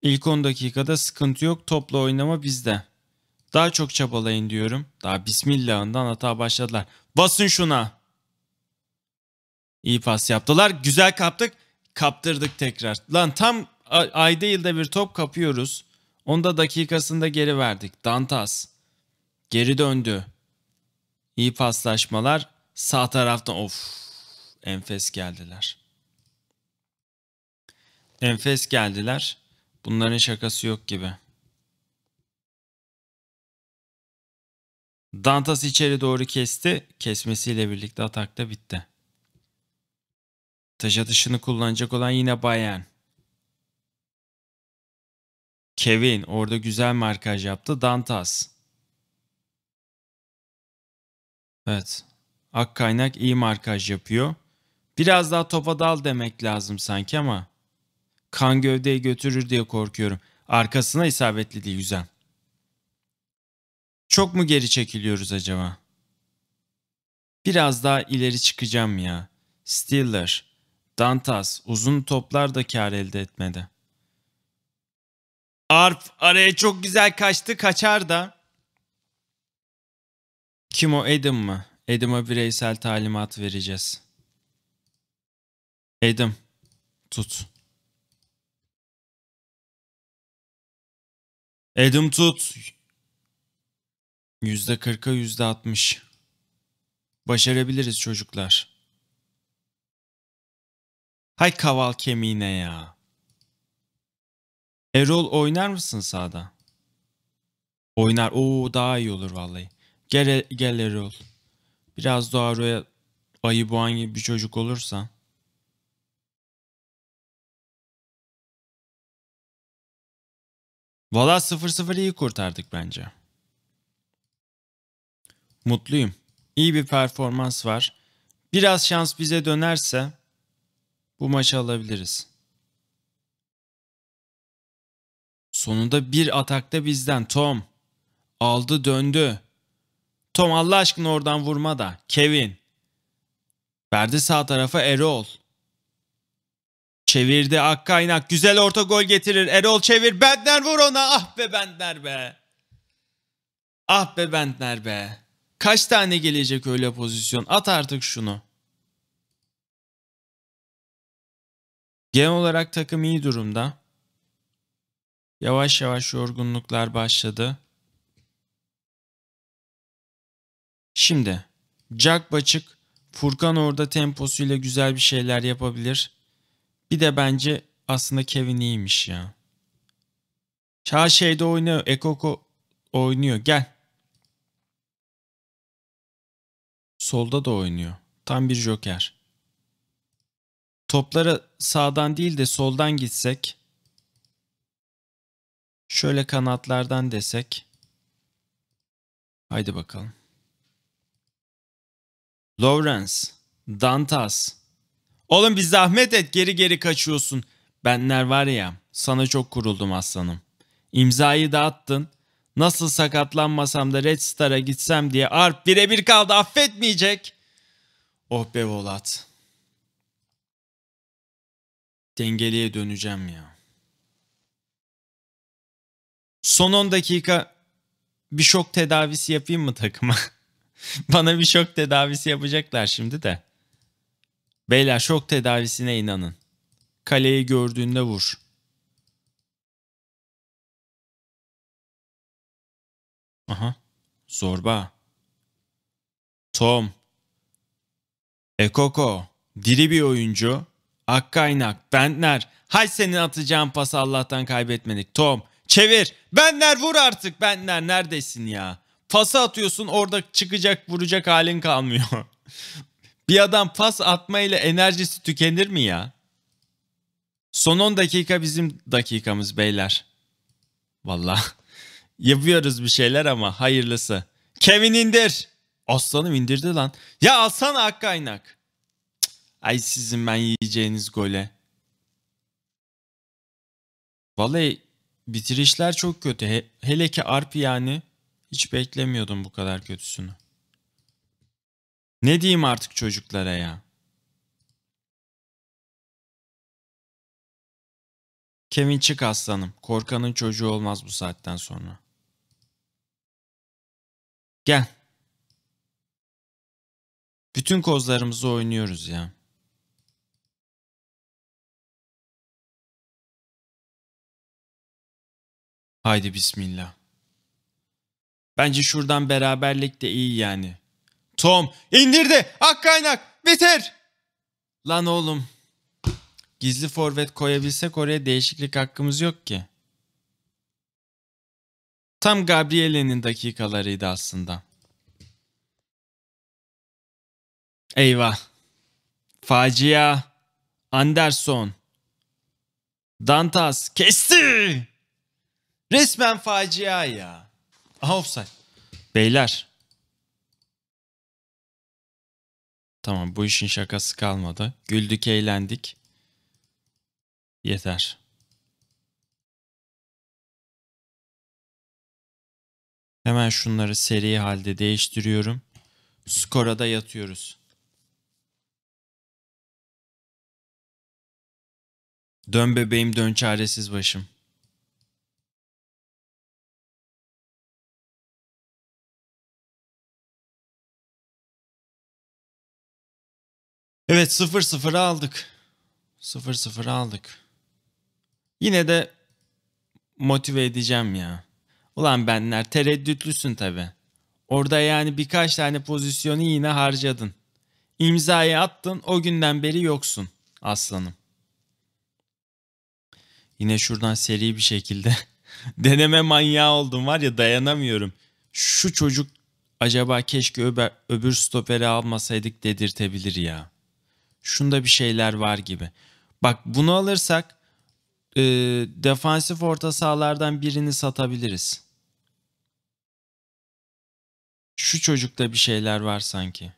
İlk 10 dakikada sıkıntı yok. Topla oynama bizde. Daha çok çabalayın diyorum. Daha bismillahından hata başladılar. Basın şuna. İyi pas yaptılar. Güzel kaptık. Kaptırdık tekrar. Lan tam ay değil de bir top kapıyoruz. Onda dakikasında geri verdik. Dantas. Geri döndü. İyi paslaşmalar. Sağ taraftan of enfes geldiler. Enfes geldiler. Bunların şakası yok gibi. Dantas içeri doğru kesti. Kesmesiyle birlikte atakta bitti. Avantaj atışını kullanacak olan yine bayan Kevin orada güzel markaj yaptı. Dantas. Evet. Ak kaynak iyi markaj yapıyor. Biraz daha topa dal demek lazım sanki ama. Kan gövdeyi götürür diye korkuyorum. Arkasına isabetli değil güzel. Çok mu geri çekiliyoruz acaba? Biraz daha ileri çıkacağım ya. Steeler. Dantas uzun toplar da kar elde etmedi. Arp araya çok güzel kaçtı kaçar da. Kim o Edim mi? Adam'a bireysel talimat vereceğiz. Edim, tut. Edim tut. %40'a %60. Başarabiliriz çocuklar. Hay kaval kemiğine ya. Erol oynar mısın sağda? Oynar. Oo daha iyi olur vallahi. Gel, gel Erol. Biraz daha oraya ayı boğan gibi bir çocuk olursa. Valla 0-0 iyi kurtardık bence. Mutluyum. İyi bir performans var. Biraz şans bize dönerse bu maçı alabiliriz. Sonunda bir atakta bizden Tom. Aldı döndü. Tom Allah aşkına oradan vurma da. Kevin. Verdi sağ tarafa Erol. Çevirdi ak Akkaynak. Güzel orta gol getirir. Erol çevir. Bentner vur ona. Ah be Bentner be. Ah be Bentner be. Kaç tane gelecek öyle pozisyon? At artık şunu. Genel olarak takım iyi durumda. Yavaş yavaş yorgunluklar başladı. Şimdi Jack Baçık Furkan orada temposuyla güzel bir şeyler yapabilir. Bir de bence aslında Kevin iyiymiş ya. Çağ şeyde oynuyor. Ekoko oynuyor. Gel. Solda da oynuyor. Tam bir joker. Toplara sağdan değil de soldan gitsek. Şöyle kanatlardan desek. Haydi bakalım. Lawrence, Dantas. Oğlum bir zahmet et geri geri kaçıyorsun. Benler var ya sana çok kuruldum aslanım. İmzayı dağıttın. Nasıl sakatlanmasam da Red Star'a gitsem diye Arp birebir kaldı affetmeyecek. Oh be Volat dengeliye döneceğim ya. Son 10 dakika bir şok tedavisi yapayım mı takıma? Bana bir şok tedavisi yapacaklar şimdi de. Beyler şok tedavisine inanın. Kaleyi gördüğünde vur. Aha. Zorba. Tom. Ekoko. Diri bir oyuncu. Akkaynak, Bentner. Hay senin atacağın pas Allah'tan kaybetmedik. Tom çevir. Bentner vur artık. Bentner neredesin ya? Pası atıyorsun orada çıkacak vuracak halin kalmıyor. bir adam pas atmayla enerjisi tükenir mi ya? Son 10 dakika bizim dakikamız beyler. Valla yapıyoruz bir şeyler ama hayırlısı. Kevin indir. Aslanım indirdi lan. Ya alsana ak kaynak. Ay sizin ben yiyeceğiniz gole. Vallahi bitirişler çok kötü. He, hele ki Arp yani hiç beklemiyordum bu kadar kötüsünü. Ne diyeyim artık çocuklara ya? Kevin çık aslanım. Korkanın çocuğu olmaz bu saatten sonra. Gel. Bütün kozlarımızı oynuyoruz ya. Haydi bismillah. Bence şuradan beraberlik de iyi yani. Tom indirdi. Ak kaynak. Bitir. Lan oğlum. Gizli forvet koyabilsek oraya değişiklik hakkımız yok ki. Tam Gabriele'nin dakikalarıydı aslında. Eyvah. Facia. Anderson. Dantas kesti. Resmen facia ya. Aha offside. Beyler. Tamam bu işin şakası kalmadı. Güldük eğlendik. Yeter. Hemen şunları seri halde değiştiriyorum. Skora da yatıyoruz. Dön bebeğim dön çaresiz başım. Evet 0-0 aldık. 0-0 aldık. Yine de motive edeceğim ya. Ulan benler tereddütlüsün tabi. Orada yani birkaç tane pozisyonu yine harcadın. İmzayı attın o günden beri yoksun aslanım. Yine şuradan seri bir şekilde deneme manyağı oldum var ya dayanamıyorum. Şu çocuk acaba keşke öbür, öbür stoperi almasaydık dedirtebilir ya şunda bir şeyler var gibi. Bak bunu alırsak e, defansif orta sahalardan birini satabiliriz. Şu çocukta bir şeyler var sanki.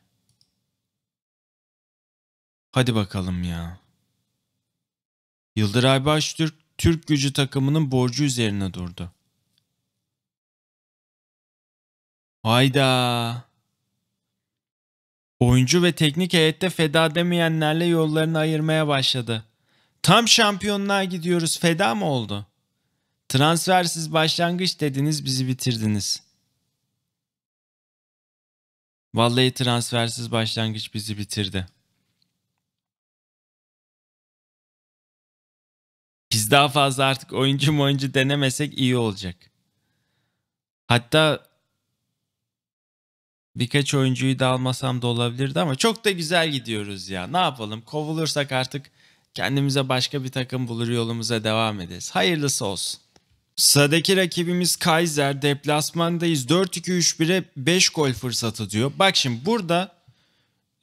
Hadi bakalım ya. Yıldıray Baştürk Türk gücü takımının borcu üzerine durdu. Hayda. Oyuncu ve teknik heyette feda demeyenlerle yollarını ayırmaya başladı. Tam şampiyonluğa gidiyoruz feda mı oldu? Transfersiz başlangıç dediniz bizi bitirdiniz. Vallahi transfersiz başlangıç bizi bitirdi. Biz daha fazla artık oyuncu oyuncu denemesek iyi olacak. Hatta Birkaç oyuncuyu da almasam da olabilirdi ama çok da güzel gidiyoruz ya. Ne yapalım? Kovulursak artık kendimize başka bir takım bulur yolumuza devam ederiz. Hayırlısı olsun. Sıradaki rakibimiz Kaiser. Deplasmandayız. 4-2-3-1'e 5 gol fırsatı diyor. Bak şimdi burada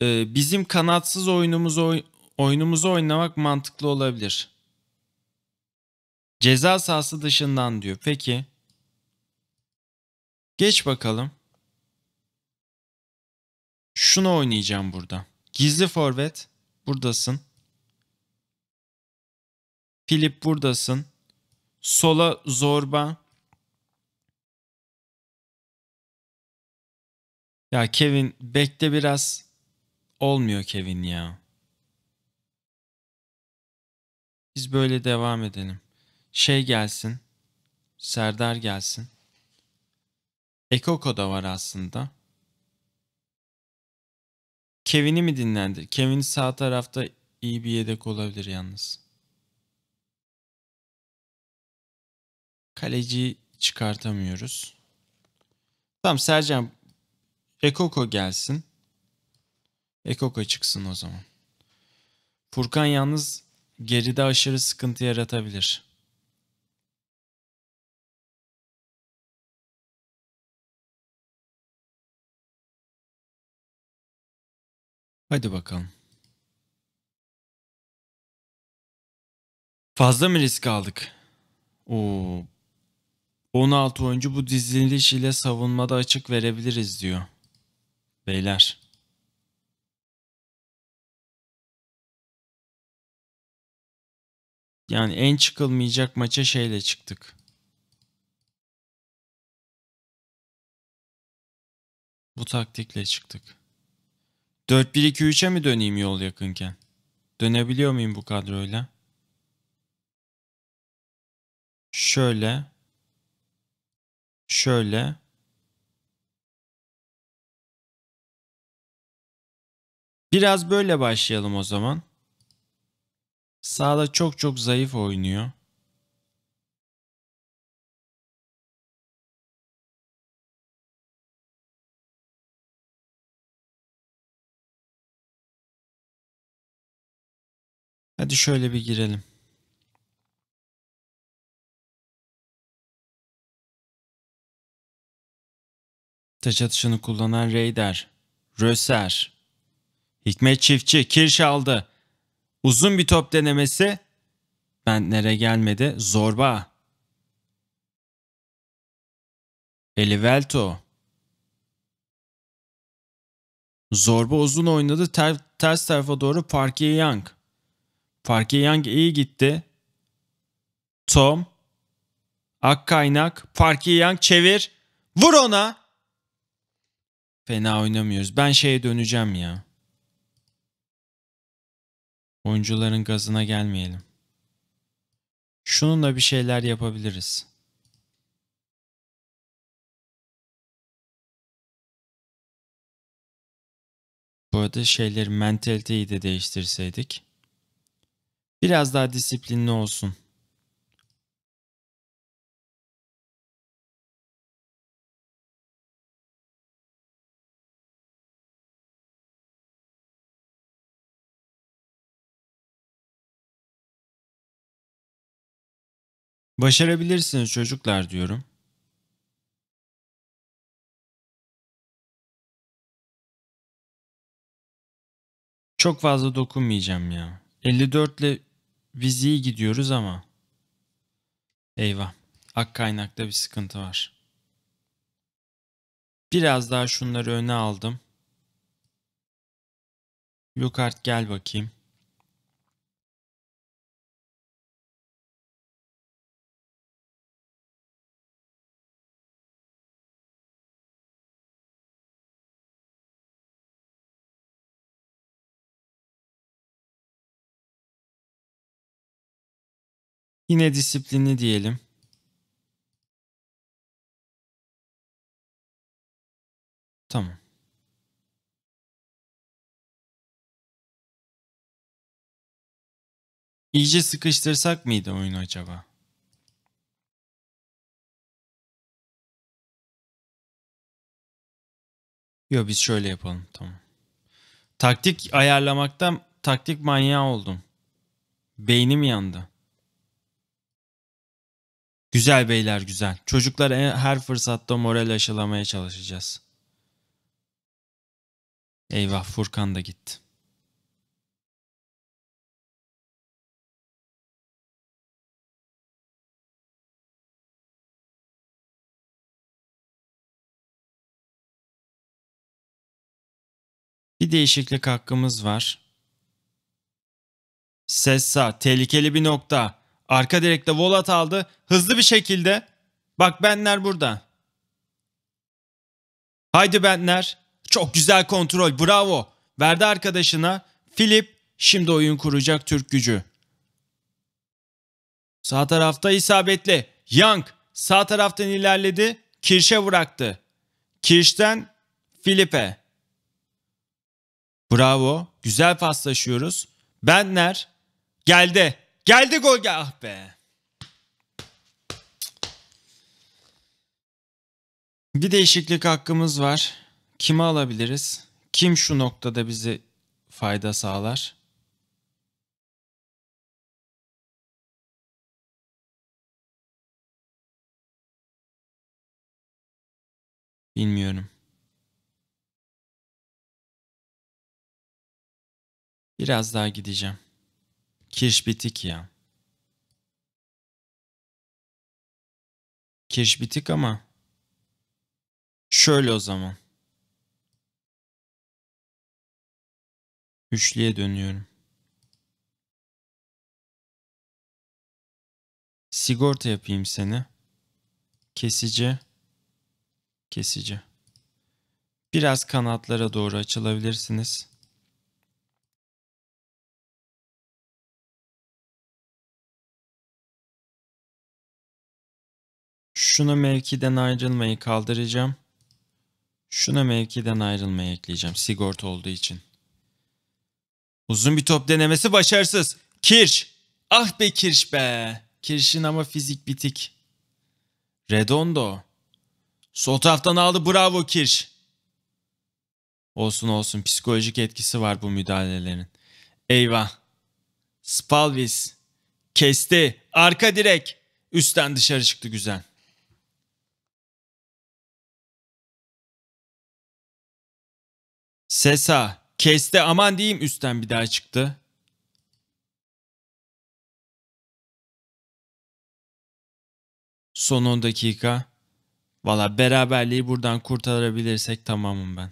e, bizim kanatsız oyunumuzu, oy, oyunumuzu oynamak mantıklı olabilir. Ceza sahası dışından diyor. Peki. Geç bakalım. Şunu oynayacağım burada. Gizli forvet buradasın. Filip buradasın. Sola Zorba. Ya Kevin bekle biraz. Olmuyor Kevin ya. Biz böyle devam edelim. Şey gelsin. Serdar gelsin. Ekoko da var aslında. Kevin'i mi dinlendir? Kevin sağ tarafta iyi bir yedek olabilir yalnız. Kaleci çıkartamıyoruz. Tamam Sercan Ekoko gelsin. Ekoko çıksın o zaman. Furkan yalnız geride aşırı sıkıntı yaratabilir. Hadi bakalım. Fazla mı risk aldık? Oo. 16 oyuncu bu diziliş ile savunmada açık verebiliriz diyor. Beyler. Yani en çıkılmayacak maça şeyle çıktık. Bu taktikle çıktık. 4-1-2-3'e mi döneyim yol yakınken? Dönebiliyor muyum bu kadroyla? Şöyle. Şöyle. Biraz böyle başlayalım o zaman. Sağda çok çok zayıf oynuyor. Hadi şöyle bir girelim. Taç atışını kullanan Raider, Röser, Hikmet Çiftçi, Kirş aldı. Uzun bir top denemesi. Bentlere gelmedi. Zorba. Elivelto. Zorba uzun oynadı. Ter ters tarafa doğru Parke Young. Parke Young iyi gitti. Tom. ak kaynak. Parke Young çevir. Vur ona. Fena oynamıyoruz. Ben şeye döneceğim ya. Oyuncuların gazına gelmeyelim. Şununla bir şeyler yapabiliriz. Bu arada şeyleri mentaliteyi de değiştirseydik. Biraz daha disiplinli olsun. Başarabilirsiniz çocuklar diyorum. Çok fazla dokunmayacağım ya. 54 ile biz iyi gidiyoruz ama. Eyvah. Ak kaynakta bir sıkıntı var. Biraz daha şunları öne aldım. Lukart gel bakayım. Yine disiplini diyelim. Tamam. İyice sıkıştırsak mıydı oyunu acaba? Yo biz şöyle yapalım tamam. Taktik ayarlamaktan taktik manyağı oldum. Beynim yandı. Güzel beyler güzel. Çocuklara e, her fırsatta moral aşılamaya çalışacağız. Eyvah Furkan da gitti. Bir değişiklik hakkımız var. Sessa tehlikeli bir nokta. Arka direkte Volat aldı. Hızlı bir şekilde. Bak Benler burada. Haydi Benler. Çok güzel kontrol. Bravo. Verdi arkadaşına. Filip şimdi oyun kuracak Türk gücü. Sağ tarafta isabetli. Young sağ taraftan ilerledi. Kirş'e bıraktı. Kirş'ten Filip'e. Bravo. Güzel paslaşıyoruz. Benler geldi. Geldi gol gel ah be. Bir değişiklik hakkımız var. Kimi alabiliriz? Kim şu noktada bizi fayda sağlar? Bilmiyorum. Biraz daha gideceğim. Kirşbitik ya. Kirşbitik ama şöyle o zaman. Üçlüye dönüyorum. Sigorta yapayım seni. Kesici. Kesici. Biraz kanatlara doğru açılabilirsiniz. Şuna mevkiden ayrılmayı kaldıracağım. Şuna mevkiden ayrılmayı ekleyeceğim sigorta olduğu için. Uzun bir top denemesi başarısız. Kirş. Ah be Kirş be. Kirş'in ama fizik bitik. Redondo. Sol taraftan aldı bravo Kirş. Olsun olsun psikolojik etkisi var bu müdahalelerin. Eyvah. Spalvis. Kesti. Arka direk. Üstten dışarı çıktı güzel. Sesa. Keste aman diyeyim üstten bir daha çıktı. Son 10 dakika. Valla beraberliği buradan kurtarabilirsek tamamım ben.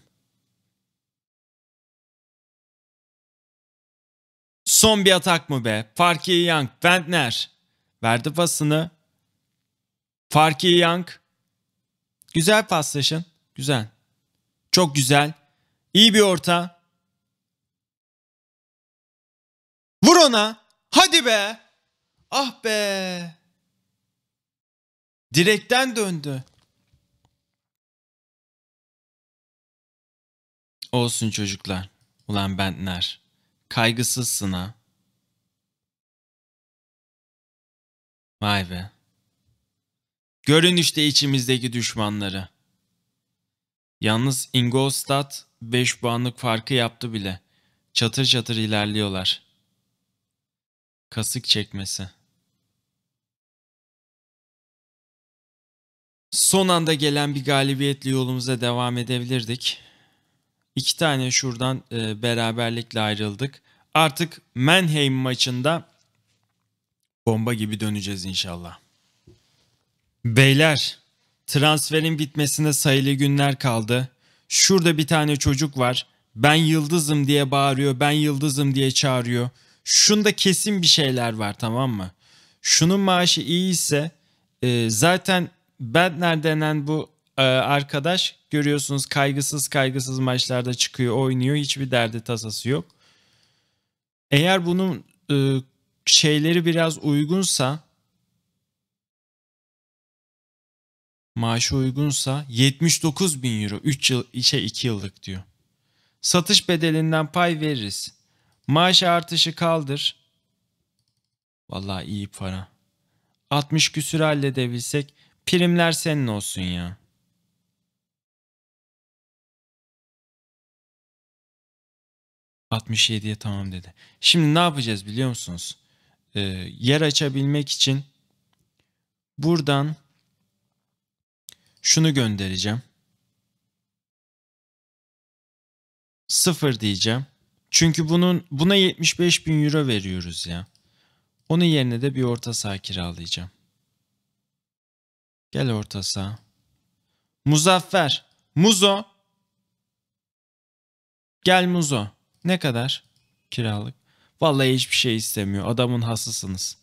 Son bir atak mı be? Farki Young, Ventner. Verdi pasını. Farki Young. Güzel paslaşın. Güzel. Çok güzel. İyi bir orta. Vur ona. Hadi be. Ah be. Direkten döndü. Olsun çocuklar. Ulan Bentner. Kaygısızsın ha. Vay be. Görün işte içimizdeki düşmanları. Yalnız Ingolstadt 5 puanlık farkı yaptı bile. Çatır çatır ilerliyorlar. Kasık çekmesi. Son anda gelen bir galibiyetle yolumuza devam edebilirdik. İki tane şuradan e, beraberlikle ayrıldık. Artık Mannheim maçında bomba gibi döneceğiz inşallah. Beyler Transferin bitmesine sayılı günler kaldı. Şurada bir tane çocuk var. Ben yıldızım diye bağırıyor. Ben yıldızım diye çağırıyor. Şunda kesin bir şeyler var tamam mı? Şunun maaşı iyi ise e, zaten Bedner denen bu e, arkadaş görüyorsunuz kaygısız kaygısız maçlarda çıkıyor oynuyor. Hiçbir derdi tasası yok. Eğer bunun e, şeyleri biraz uygunsa Maaşı uygunsa 79 bin euro 3 yıl şey, içe 2 yıllık diyor. Satış bedelinden pay veririz. Maaş artışı kaldır. Vallahi iyi para. 60 küsür halledebilsek primler senin olsun ya. ...67'ye tamam dedi. Şimdi ne yapacağız biliyor musunuz? Ee, yer açabilmek için... ...buradan şunu göndereceğim. 0 diyeceğim. Çünkü bunun buna 75 bin euro veriyoruz ya. Onun yerine de bir orta saha kiralayacağım. Gel orta saha. Muzaffer. Muzo. Gel Muzo. Ne kadar? Kiralık. Vallahi hiçbir şey istemiyor. Adamın hasısınız.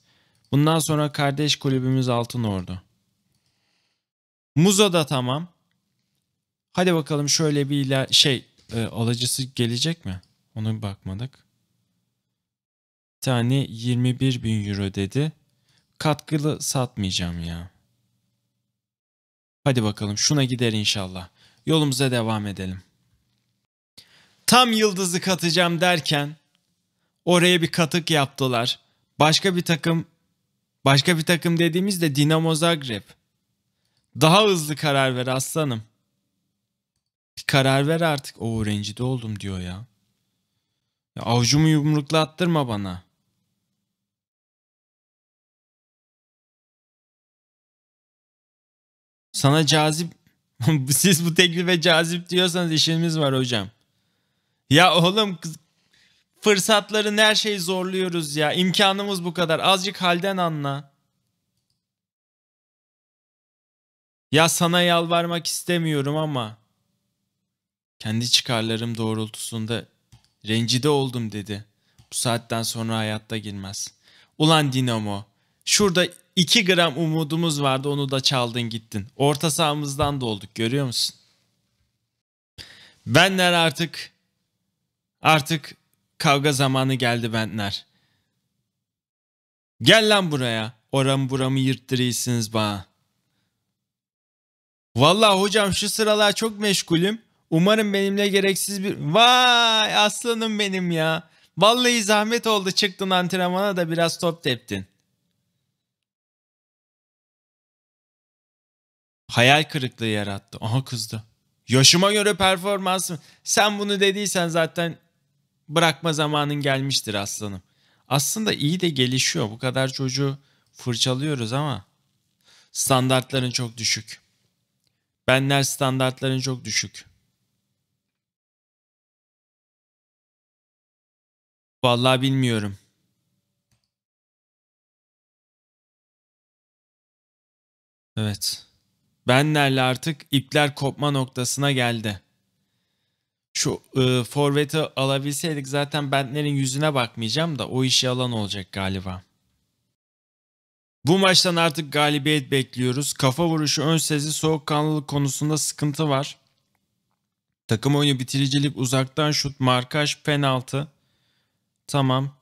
Bundan sonra kardeş kulübümüz Altın Ordu. Muzo da tamam. Hadi bakalım şöyle bir iler şey e, alıcısı gelecek mi? Onu bakmadık. Bir tane 21 bin euro dedi. Katkılı satmayacağım ya. Hadi bakalım şuna gider inşallah. Yolumuza devam edelim. Tam yıldızı katacağım derken oraya bir katık yaptılar. Başka bir takım başka bir takım dediğimizde Dinamo Zagreb. Daha hızlı karar ver aslanım. Bir karar ver artık. O rencide oldum diyor ya. ya avcumu yumrukla attırma bana. Sana cazip siz bu teklife cazip diyorsanız işimiz var hocam. Ya oğlum fırsatların her şeyi zorluyoruz ya. İmkanımız bu kadar. Azıcık halden anla. Ya sana yalvarmak istemiyorum ama kendi çıkarlarım doğrultusunda rencide oldum dedi. Bu saatten sonra hayatta girmez. Ulan Dinamo şurada 2 gram umudumuz vardı onu da çaldın gittin. Orta sahamızdan da olduk görüyor musun? Benler artık artık kavga zamanı geldi benler. Gel lan buraya. Oramı buramı yırttırıyorsunuz bana. Vallahi hocam şu sıralar çok meşgulüm. Umarım benimle gereksiz bir... Vay aslanım benim ya. Vallahi zahmet oldu çıktın antrenmana da biraz top teptin. Hayal kırıklığı yarattı. Aha kızdı. Yaşıma göre performansım. Sen bunu dediysen zaten bırakma zamanın gelmiştir aslanım. Aslında iyi de gelişiyor. Bu kadar çocuğu fırçalıyoruz ama standartların çok düşük. Benler standartların çok düşük. Vallahi bilmiyorum. Evet. Benlerle artık ipler kopma noktasına geldi. Şu e, forveti alabilseydik zaten benlerin yüzüne bakmayacağım da o işi alan olacak galiba. Bu maçtan artık galibiyet bekliyoruz. Kafa vuruşu, ön sezi, soğukkanlılık konusunda sıkıntı var. Takım oyunu bitiricilik, uzaktan şut, markaj, penaltı. Tamam.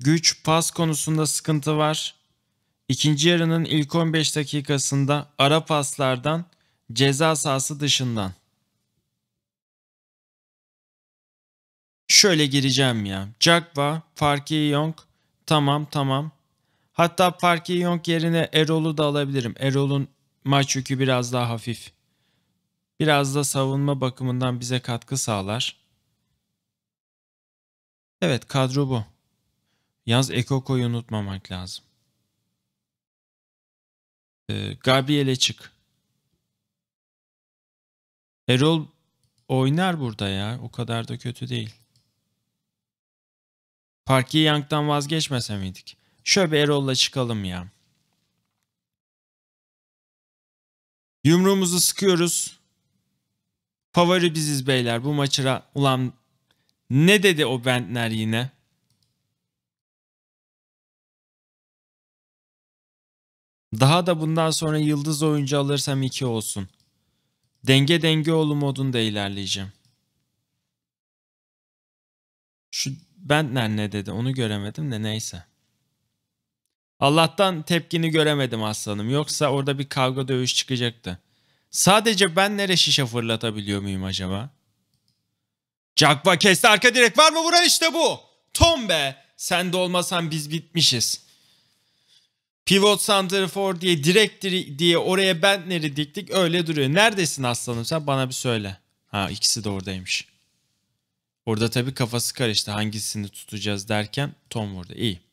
Güç, pas konusunda sıkıntı var. İkinci yarının ilk 15 dakikasında ara paslardan ceza sahası dışından. Şöyle gireceğim ya. Cagba, Farki Yong. Tamam tamam. Hatta Park Yonk yerine Erol'u da alabilirim. Erol'un maç yükü biraz daha hafif. Biraz da savunma bakımından bize katkı sağlar. Evet kadro bu. Yaz Ekoko'yu unutmamak lazım. Ee, Gabriel'e çık. Erol oynar burada ya. O kadar da kötü değil. Parki Young'dan vazgeçmese miydik? Şöyle bir Erol'la çıkalım ya. Yumruğumuzu sıkıyoruz. Favori biziz beyler. Bu maçıra ulan ne dedi o Bentner yine? Daha da bundan sonra yıldız oyuncu alırsam iki olsun. Denge denge oğlu modunda ilerleyeceğim. Şu Bentner ne dedi onu göremedim de neyse. Allah'tan tepkini göremedim aslanım. Yoksa orada bir kavga dövüş çıkacaktı. Sadece ben nere şişe fırlatabiliyor muyum acaba? Cakva kesti arka direk var mı vuran işte bu. Tom be. Sen de olmasan biz bitmişiz. Pivot center for diye direkt diye oraya Bentner'i diktik öyle duruyor. Neredesin aslanım sen bana bir söyle. Ha ikisi de oradaymış. Orada tabii kafası karıştı hangisini tutacağız derken Tom vurdu. İyi.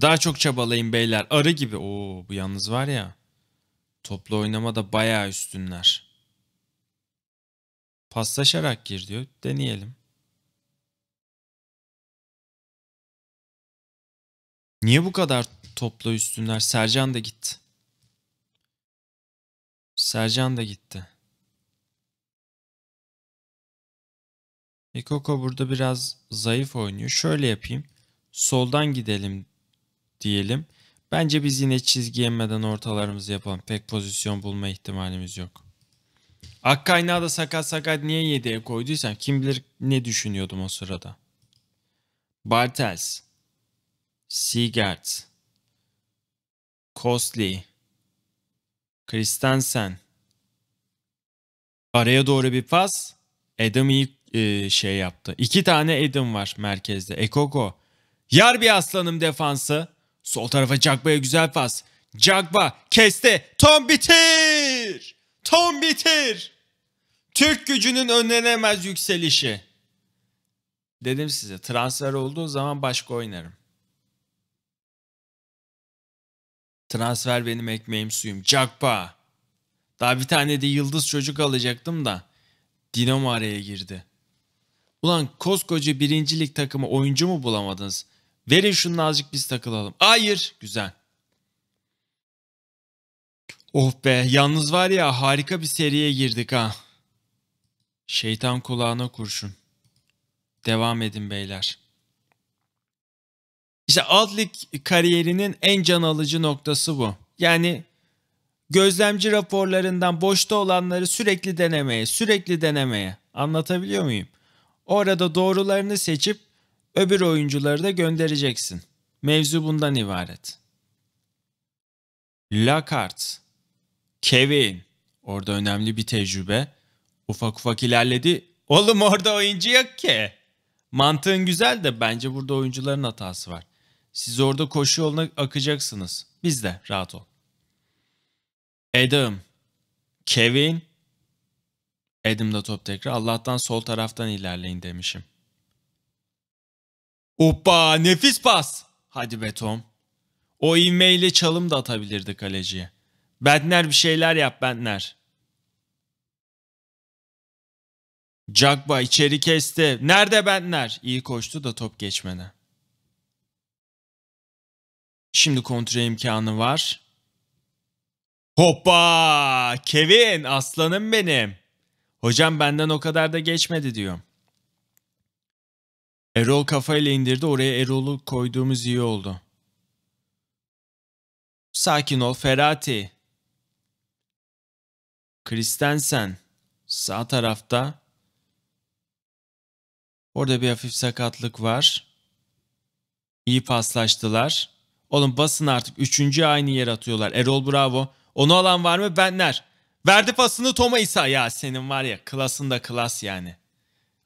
Daha çok çabalayın beyler. Arı gibi. Oo bu yalnız var ya. Toplu oynamada bayağı üstünler. Paslaşarak gir diyor. Deneyelim. Niye bu kadar topla üstünler? Sercan da gitti. Sercan da gitti. Ikoko burada biraz zayıf oynuyor. Şöyle yapayım. Soldan gidelim diyelim. Bence biz yine çizgi yemeden ortalarımızı yapalım. Pek pozisyon bulma ihtimalimiz yok. Ak kaynağı da sakat sakat niye 7'ye koyduysam kim bilir ne düşünüyordum o sırada. Bartels, Siegert, Kosli, Kristensen. Araya doğru bir pas. Adam iyi e, şey yaptı. İki tane Adam var merkezde. Ekoko. Yar bir aslanım defansı. Sol tarafa Cagba'ya güzel pas. Cagba kesti. Tom bitir. Tom bitir. Türk gücünün önlenemez yükselişi. Dedim size transfer olduğu zaman başka oynarım. Transfer benim ekmeğim suyum. Cagba. Daha bir tane de yıldız çocuk alacaktım da. Dinamo araya girdi. Ulan koskoca birincilik takımı oyuncu mu bulamadınız? Verin şunu azıcık biz takılalım. Hayır. Güzel. Oh be yalnız var ya harika bir seriye girdik ha. Şeytan kulağına kurşun. Devam edin beyler. İşte alt kariyerinin en can alıcı noktası bu. Yani gözlemci raporlarından boşta olanları sürekli denemeye, sürekli denemeye. Anlatabiliyor muyum? Orada doğrularını seçip Öbür oyuncuları da göndereceksin. Mevzu bundan ibaret. Lacart, Kevin, orada önemli bir tecrübe. Ufak ufak ilerledi. Oğlum orada oyuncu yok ki. Mantığın güzel de bence burada oyuncuların hatası var. Siz orada koşu yoluna akacaksınız. Biz de rahat ol. Adam, Kevin, Adam da top tekrar. Allah'tan sol taraftan ilerleyin demişim. Hoppa nefis pas. Hadi be Tom. O ivmeyle çalım da atabilirdi kaleciye. Bentner bir şeyler yap Bentner. Cagba içeri kesti. Nerede Bentner? İyi koştu da top geçmeden. Şimdi kontrol imkanı var. Hoppa! Kevin aslanım benim. Hocam benden o kadar da geçmedi diyorum. Erol kafayla indirdi. Oraya Erol'u koyduğumuz iyi oldu. Sakin ol Ferati. Kristensen sağ tarafta. Orada bir hafif sakatlık var. İyi paslaştılar. Oğlum basın artık. Üçüncü aynı yer atıyorlar. Erol bravo. Onu alan var mı? Benler. Verdi pasını Toma İsa. Ya senin var ya klasında klas yani.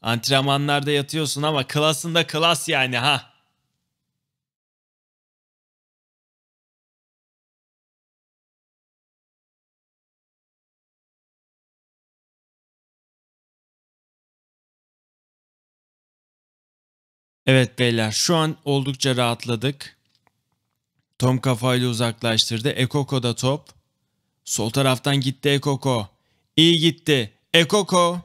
Antrenmanlarda yatıyorsun ama klasında klas yani ha. Evet beyler şu an oldukça rahatladık. Tom kafayla uzaklaştırdı. da top. Sol taraftan gitti Ekoko. İyi gitti. Ekoko.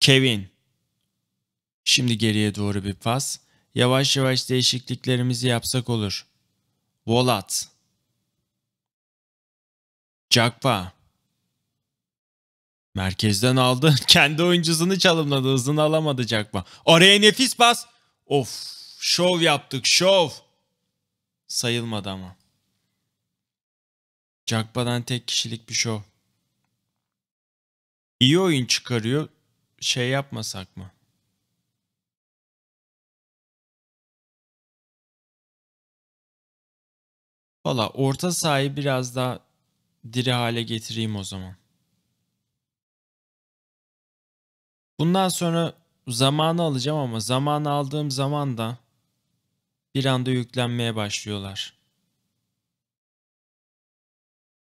Kevin. Şimdi geriye doğru bir pas. Yavaş yavaş değişikliklerimizi yapsak olur. Volat. Cakpa. Merkezden aldı. Kendi oyuncusunu çalımladı. Hızını alamadı Cakpa. Oraya nefis pas. Of. Şov yaptık. Şov. Sayılmadı ama. Cakpa'dan tek kişilik bir şov. İyi oyun çıkarıyor şey yapmasak mı? Valla orta sahayı biraz daha diri hale getireyim o zaman. Bundan sonra zamanı alacağım ama zaman aldığım zaman da bir anda yüklenmeye başlıyorlar.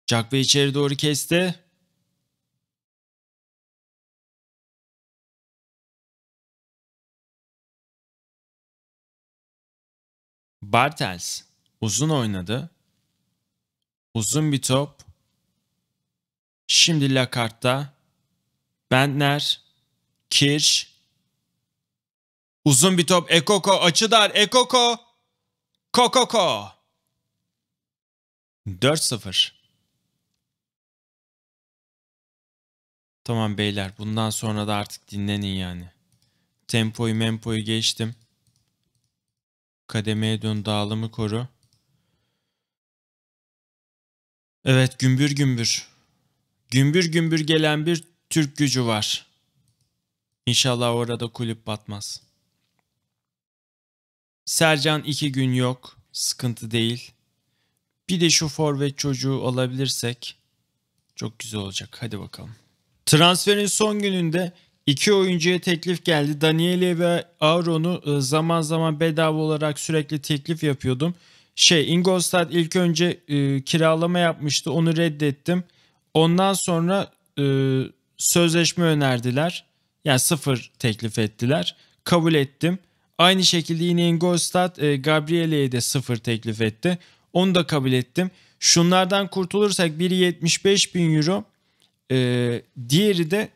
Jack ve içeri doğru kesti. Bartels uzun oynadı. Uzun bir top. Şimdi Lakart'ta. Bentner. Kirsch. Uzun bir top. Ekoko açı dar. Ekoko. Kokoko. 4-0. Tamam beyler bundan sonra da artık dinlenin yani. Tempoyu mempoyu geçtim. Kademeye dön dağılımı koru. Evet gümbür gümbür. Gümbür gümbür gelen bir Türk gücü var. İnşallah orada kulüp batmaz. Sercan iki gün yok. Sıkıntı değil. Bir de şu forvet çocuğu alabilirsek çok güzel olacak. Hadi bakalım. Transferin son gününde İki oyuncuya teklif geldi. Daniele ve Aaron'u e, zaman zaman bedava olarak sürekli teklif yapıyordum. Şey Ingolstadt ilk önce e, kiralama yapmıştı. Onu reddettim. Ondan sonra e, sözleşme önerdiler. Yani sıfır teklif ettiler. Kabul ettim. Aynı şekilde yine Ingolstadt e, Gabriele'ye de sıfır teklif etti. Onu da kabul ettim. Şunlardan kurtulursak biri 75 bin euro. E, diğeri de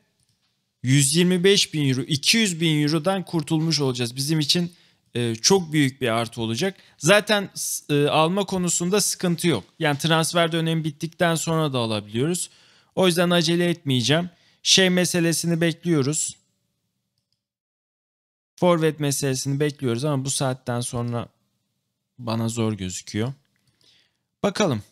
125 bin euro, 200 bin eurodan kurtulmuş olacağız. Bizim için e, çok büyük bir artı olacak. Zaten e, alma konusunda sıkıntı yok. Yani transfer dönemi bittikten sonra da alabiliyoruz. O yüzden acele etmeyeceğim. Şey meselesini bekliyoruz. Forvet meselesini bekliyoruz ama bu saatten sonra bana zor gözüküyor. Bakalım.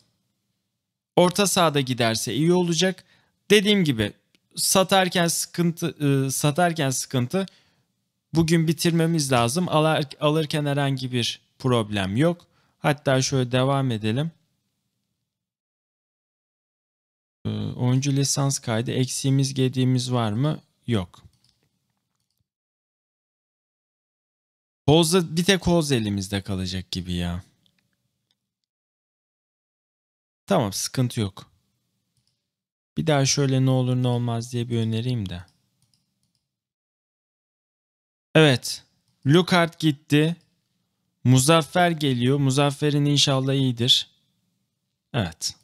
Orta sahada giderse iyi olacak. Dediğim gibi satarken sıkıntı e, satarken sıkıntı bugün bitirmemiz lazım. Alar, alırken herhangi bir problem yok. Hatta şöyle devam edelim. E, oyuncu lisans kaydı eksiğimiz gediğimiz var mı? Yok. Hozda bir tek hoz elimizde kalacak gibi ya. Tamam sıkıntı yok. Bir daha şöyle ne olur ne olmaz diye bir önereyim de. Evet. Lukart gitti. Muzaffer geliyor. Muzaffer'in inşallah iyidir. Evet.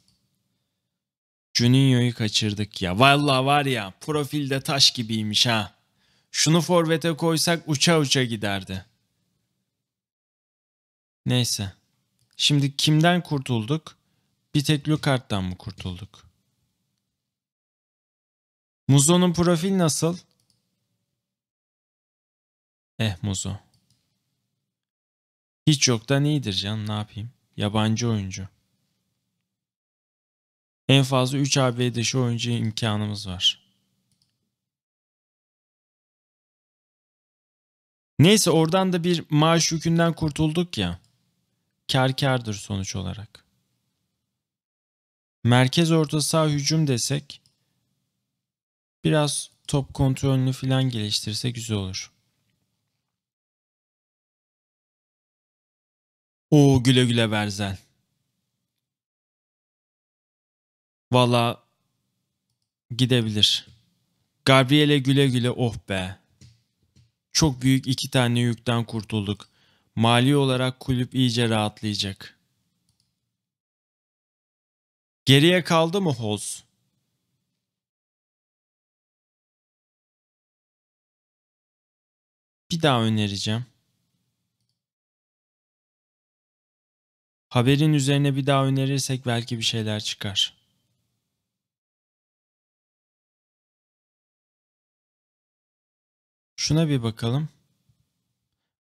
Juninho'yu kaçırdık ya. Valla var ya profilde taş gibiymiş ha. Şunu forvete koysak uça uça giderdi. Neyse. Şimdi kimden kurtulduk? Bir tek Lukart'tan mı kurtulduk? Muzo'nun profil nasıl? Eh Muzo. Hiç yoktan iyidir canım ne yapayım. Yabancı oyuncu. En fazla 3 AB dışı oyuncu imkanımız var. Neyse oradan da bir maaş yükünden kurtulduk ya. Kar kardır sonuç olarak. Merkez orta saha hücum desek Biraz top kontrolünü falan geliştirse güzel olur. O güle güle Verzel. Valla gidebilir. Gabriel'e güle güle oh be. Çok büyük iki tane yükten kurtulduk. Mali olarak kulüp iyice rahatlayacak. Geriye kaldı mı Holz? bir daha önereceğim. Haberin üzerine bir daha önerirsek belki bir şeyler çıkar. Şuna bir bakalım.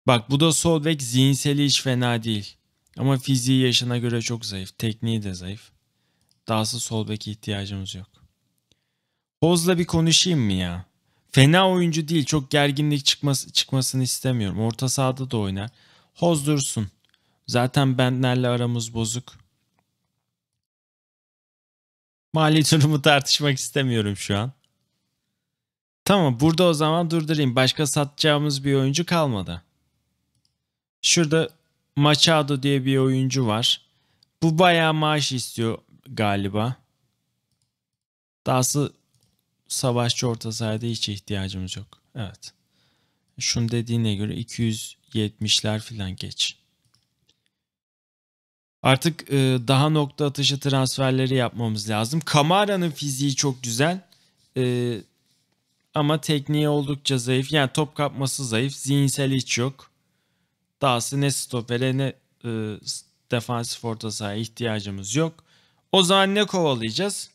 Bak bu da Solveig zihinseli hiç fena değil. Ama fiziği yaşına göre çok zayıf. Tekniği de zayıf. Dahası Solveig'e ihtiyacımız yok. Hoz'la bir konuşayım mı ya? Fena oyuncu değil. Çok gerginlik çıkması, çıkmasını istemiyorum. Orta sahada da oynar. Hoz dursun. Zaten Bentner'le aramız bozuk. Mali durumu tartışmak istemiyorum şu an. Tamam burada o zaman durdurayım. Başka satacağımız bir oyuncu kalmadı. Şurada Machado diye bir oyuncu var. Bu bayağı maaş istiyor galiba. Dahası savaşçı orta sahada hiç ihtiyacımız yok. Evet. Şun dediğine göre 270'ler filan geç. Artık e, daha nokta atışı transferleri yapmamız lazım. Kamara'nın fiziği çok güzel. E, ama tekniği oldukça zayıf. Yani top kapması zayıf. Zihinsel hiç yok. Dahası ne stopere ne e, defansif orta sahaya ihtiyacımız yok. O zaman ne kovalayacağız?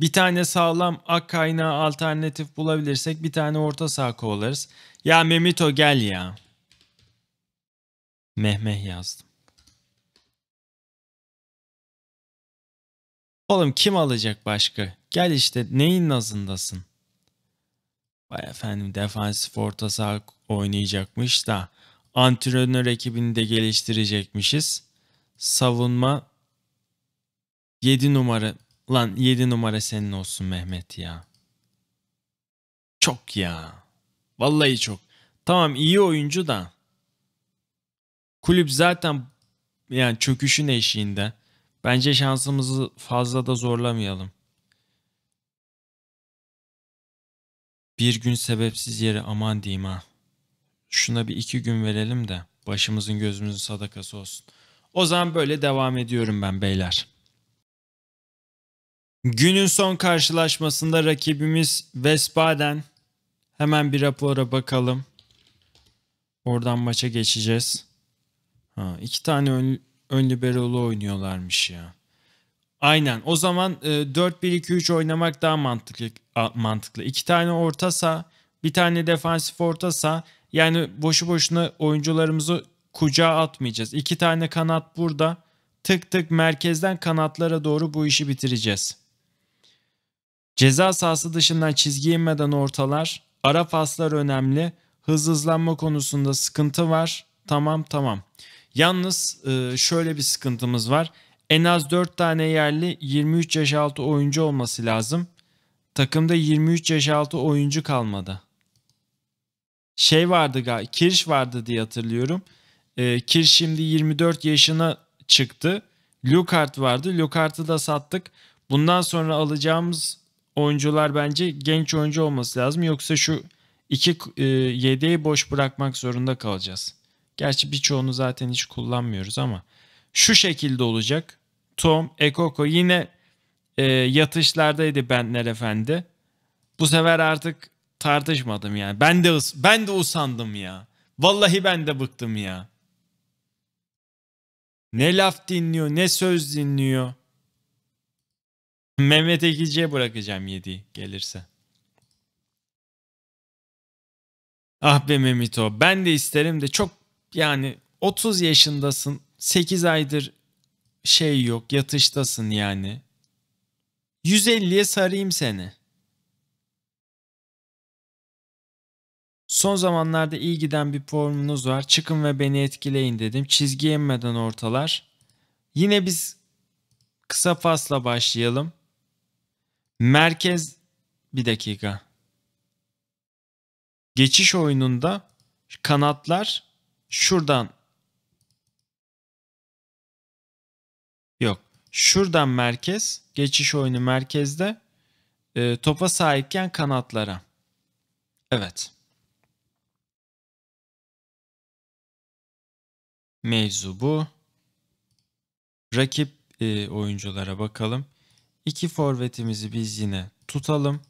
Bir tane sağlam ak kaynağı alternatif bulabilirsek bir tane orta sağ kovalarız. Ya Memito gel ya. Mehmeh yazdım. Oğlum kim alacak başka? Gel işte neyin nazındasın? Vay efendim defansif orta saha oynayacakmış da antrenör ekibini de geliştirecekmişiz. Savunma 7 numara Lan 7 numara senin olsun Mehmet ya. Çok ya. Vallahi çok. Tamam iyi oyuncu da. Kulüp zaten yani çöküşün eşiğinde. Bence şansımızı fazla da zorlamayalım. Bir gün sebepsiz yere aman diyeyim ha. Şuna bir iki gün verelim de başımızın gözümüzün sadakası olsun. O zaman böyle devam ediyorum ben beyler. Günün son karşılaşmasında rakibimiz Vespaden. Hemen bir rapora bakalım. Oradan maça geçeceğiz. Ha, iki tane ön, ön liberolu oynuyorlarmış ya. Aynen. O zaman e, 4-1-2-3 oynamak daha mantıklı. A, mantıklı. İki tane orta saha, bir tane defansif orta saha. Yani boşu boşuna oyuncularımızı kucağa atmayacağız. İki tane kanat burada. Tık tık merkezden kanatlara doğru bu işi bitireceğiz. Ceza sahası dışından çizgi inmeden ortalar, ara paslar önemli, hız hızlanma konusunda sıkıntı var. Tamam tamam. Yalnız e, şöyle bir sıkıntımız var. En az 4 tane yerli 23 yaş altı oyuncu olması lazım. Takımda 23 yaş altı oyuncu kalmadı. Şey vardı galiba, Kirş vardı diye hatırlıyorum. E, Kirş şimdi 24 yaşına çıktı. Lukart vardı. Lukart'ı da sattık. Bundan sonra alacağımız oyuncular bence genç oyuncu olması lazım. Yoksa şu iki e, yedeği boş bırakmak zorunda kalacağız. Gerçi birçoğunu zaten hiç kullanmıyoruz ama şu şekilde olacak. Tom, Ekoko yine e, yatışlardaydı Bentler Efendi. Bu sefer artık tartışmadım yani. Ben de ben de usandım ya. Vallahi ben de bıktım ya. Ne laf dinliyor, ne söz dinliyor. Mehmet Ekici'ye bırakacağım 7'yi gelirse. Ah be Memito ben de isterim de çok yani 30 yaşındasın 8 aydır şey yok yatıştasın yani. 150'ye sarayım seni. Son zamanlarda iyi giden bir formunuz var. Çıkın ve beni etkileyin dedim. Çizgi inmeden ortalar. Yine biz kısa fasla başlayalım. Merkez bir dakika. Geçiş oyununda kanatlar şuradan Yok. Şuradan merkez, geçiş oyunu merkezde. E, topa sahipken kanatlara. Evet. Mevzu bu. Rakip e, oyunculara bakalım. İki forvetimizi biz yine tutalım.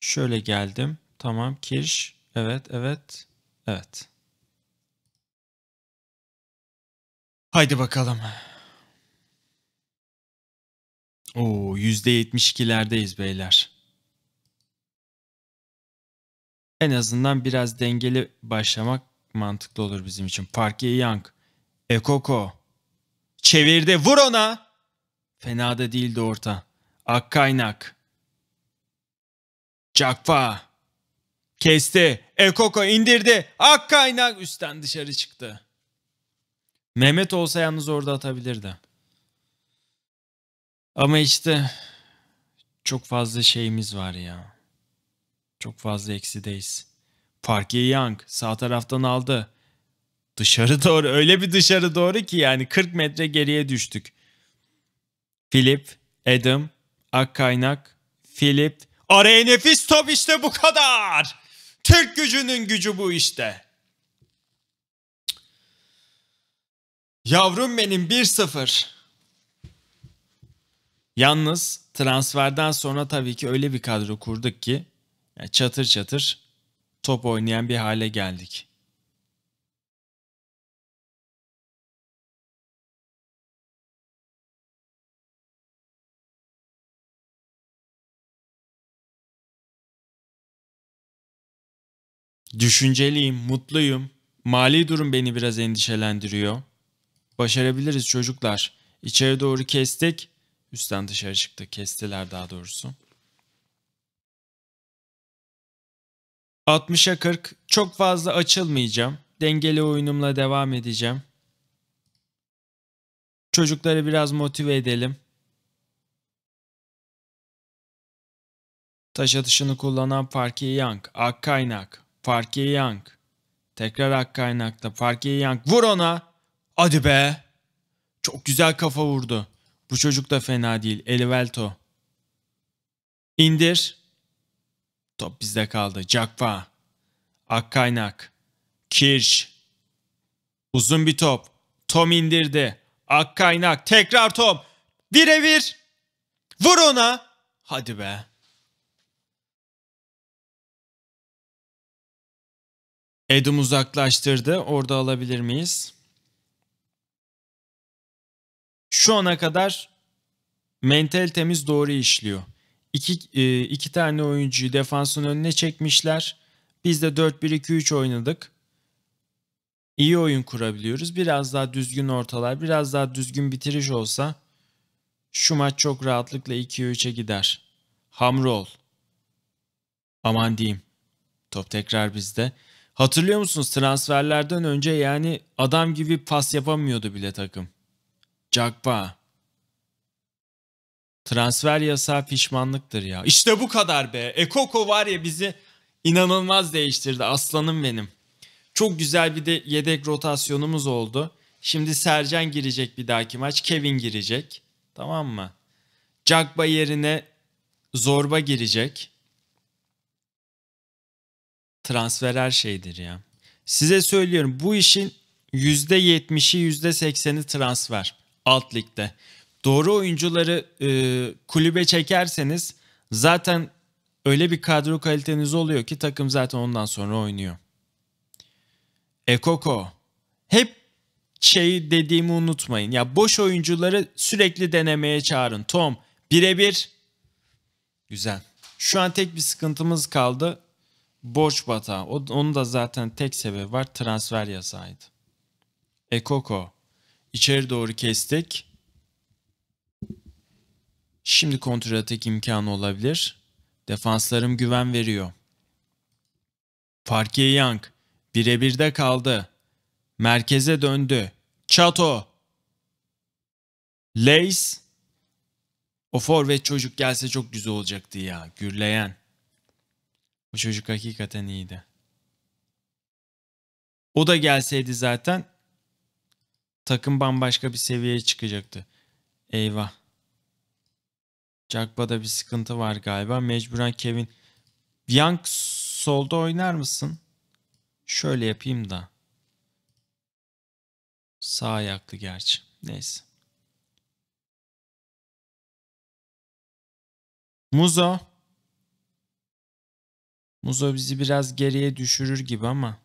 Şöyle geldim. Tamam Kirş. Evet, evet, evet. Haydi bakalım. Oo, %72'lerdeyiz beyler. En azından biraz dengeli başlamak mantıklı olur bizim için. Parke Young, Ekoko, Çevirdi vur ona. Fena da değildi orta. Ak Akkaynak. Cakfa. Kesti. Ekoko indirdi. Ak Akkaynak üstten dışarı çıktı. Mehmet olsa yalnız orada atabilirdi. Ama işte çok fazla şeyimiz var ya. Çok fazla eksideyiz. Parke Young sağ taraftan aldı. Dışarı doğru öyle bir dışarı doğru ki yani 40 metre geriye düştük. Philip, Adam, Akkaynak, Philip. Araya nefis top işte bu kadar. Türk gücünün gücü bu işte. Yavrum benim 1-0. Yalnız transferden sonra tabii ki öyle bir kadro kurduk ki çatır çatır top oynayan bir hale geldik. Düşünceliyim, mutluyum. Mali durum beni biraz endişelendiriyor. Başarabiliriz çocuklar. İçeri doğru kestik. Üstten dışarı çıktı. Kestiler daha doğrusu. 60'a 40. Çok fazla açılmayacağım. Dengeli oyunumla devam edeceğim. Çocukları biraz motive edelim. Taş atışını kullanan Parki Young, Ak Kaynak, Farke Young. Tekrar hak kaynakta. Farke Young. Vur ona. Hadi be. Çok güzel kafa vurdu. Bu çocuk da fena değil. Elivelto. İndir. Top bizde kaldı. Cakva. Akkaynak. Kirş. Uzun bir top. Tom indirdi. Akkaynak. Tekrar Tom. Birebir. Vur ona. Hadi be. Adam uzaklaştırdı. Orada alabilir miyiz? Şu ana kadar mental temiz doğru işliyor. İki, e, iki tane oyuncuyu defansın önüne çekmişler. Biz de 4-1-2-3 oynadık. İyi oyun kurabiliyoruz. Biraz daha düzgün ortalar, biraz daha düzgün bitiriş olsa şu maç çok rahatlıkla 2'ye 3'e gider. Hamrol. Aman diyeyim. Top tekrar bizde. Hatırlıyor musunuz transferlerden önce yani adam gibi pas yapamıyordu bile takım. Cagba. Transfer yasağı pişmanlıktır ya. İşte bu kadar be. Ekoko var ya bizi inanılmaz değiştirdi. Aslanım benim. Çok güzel bir de yedek rotasyonumuz oldu. Şimdi Sercan girecek bir dahaki maç. Kevin girecek. Tamam mı? Cagba yerine Zorba girecek transfer her şeydir ya. Size söylüyorum bu işin %70'i %80'i transfer alt ligde. Doğru oyuncuları e, kulübe çekerseniz zaten öyle bir kadro kaliteniz oluyor ki takım zaten ondan sonra oynuyor. Ekoko. Hep şeyi dediğimi unutmayın. Ya boş oyuncuları sürekli denemeye çağırın. Tom birebir. Güzel. Şu an tek bir sıkıntımız kaldı borç batağı. O, onun da zaten tek sebebi var transfer yasağıydı. Ekoko içeri doğru kestik. Şimdi kontratak imkanı olabilir. Defanslarım güven veriyor. Farke Young de kaldı. Merkeze döndü. Chato, Lace. O forvet çocuk gelse çok güzel olacaktı ya. Gürleyen. Bu çocuk hakikaten iyiydi. O da gelseydi zaten takım bambaşka bir seviyeye çıkacaktı. Eyvah. Jagba'da bir sıkıntı var galiba. Mecburen Kevin. Young solda oynar mısın? Şöyle yapayım da. Sağ ayaklı gerçi. Neyse. Muzo. Muzo bizi biraz geriye düşürür gibi ama.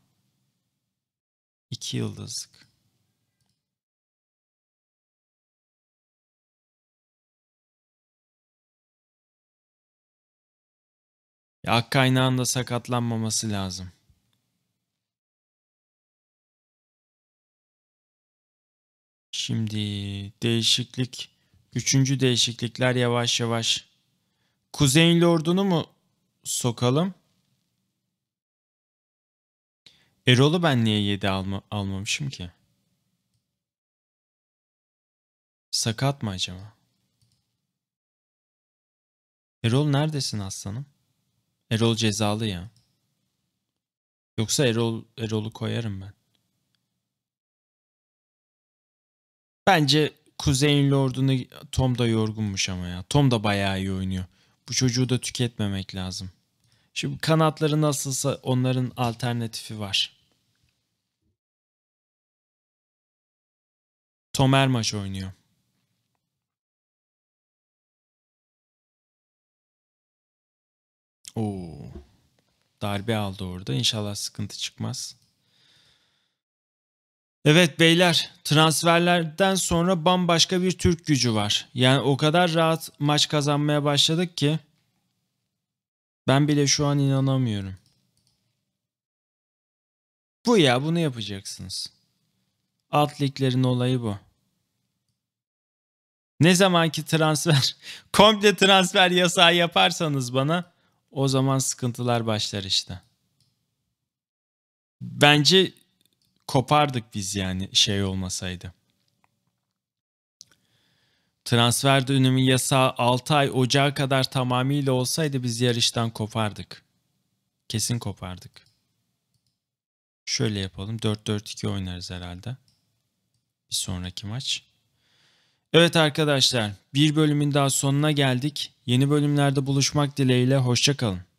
iki yıldızlık. Ya kaynağında sakatlanmaması lazım. Şimdi değişiklik. Üçüncü değişiklikler yavaş yavaş. Kuzeyli ordunu mu sokalım? Erol'u ben niye 7 alma, almamışım ki? Sakat mı acaba? Erol neredesin aslanım? Erol cezalı ya. Yoksa Erol Erol'u koyarım ben. Bence Kuzey'in Lord'unu Tom da yorgunmuş ama ya. Tom da bayağı iyi oynuyor. Bu çocuğu da tüketmemek lazım. Şimdi kanatları nasılsa onların alternatifi var. Tomer maç oynuyor. Oo. Darbe aldı orada. İnşallah sıkıntı çıkmaz. Evet beyler transferlerden sonra bambaşka bir Türk gücü var. Yani o kadar rahat maç kazanmaya başladık ki ben bile şu an inanamıyorum. Bu ya bunu yapacaksınız. Alt liglerin olayı bu. Ne zamanki transfer, komple transfer yasağı yaparsanız bana o zaman sıkıntılar başlar işte. Bence kopardık biz yani şey olmasaydı. Transfer dönemi yasağı 6 ay ocağa kadar tamamıyla olsaydı biz yarıştan kopardık. Kesin kopardık. Şöyle yapalım. 4-4-2 oynarız herhalde bir sonraki maç. Evet arkadaşlar bir bölümün daha sonuna geldik. Yeni bölümlerde buluşmak dileğiyle hoşçakalın.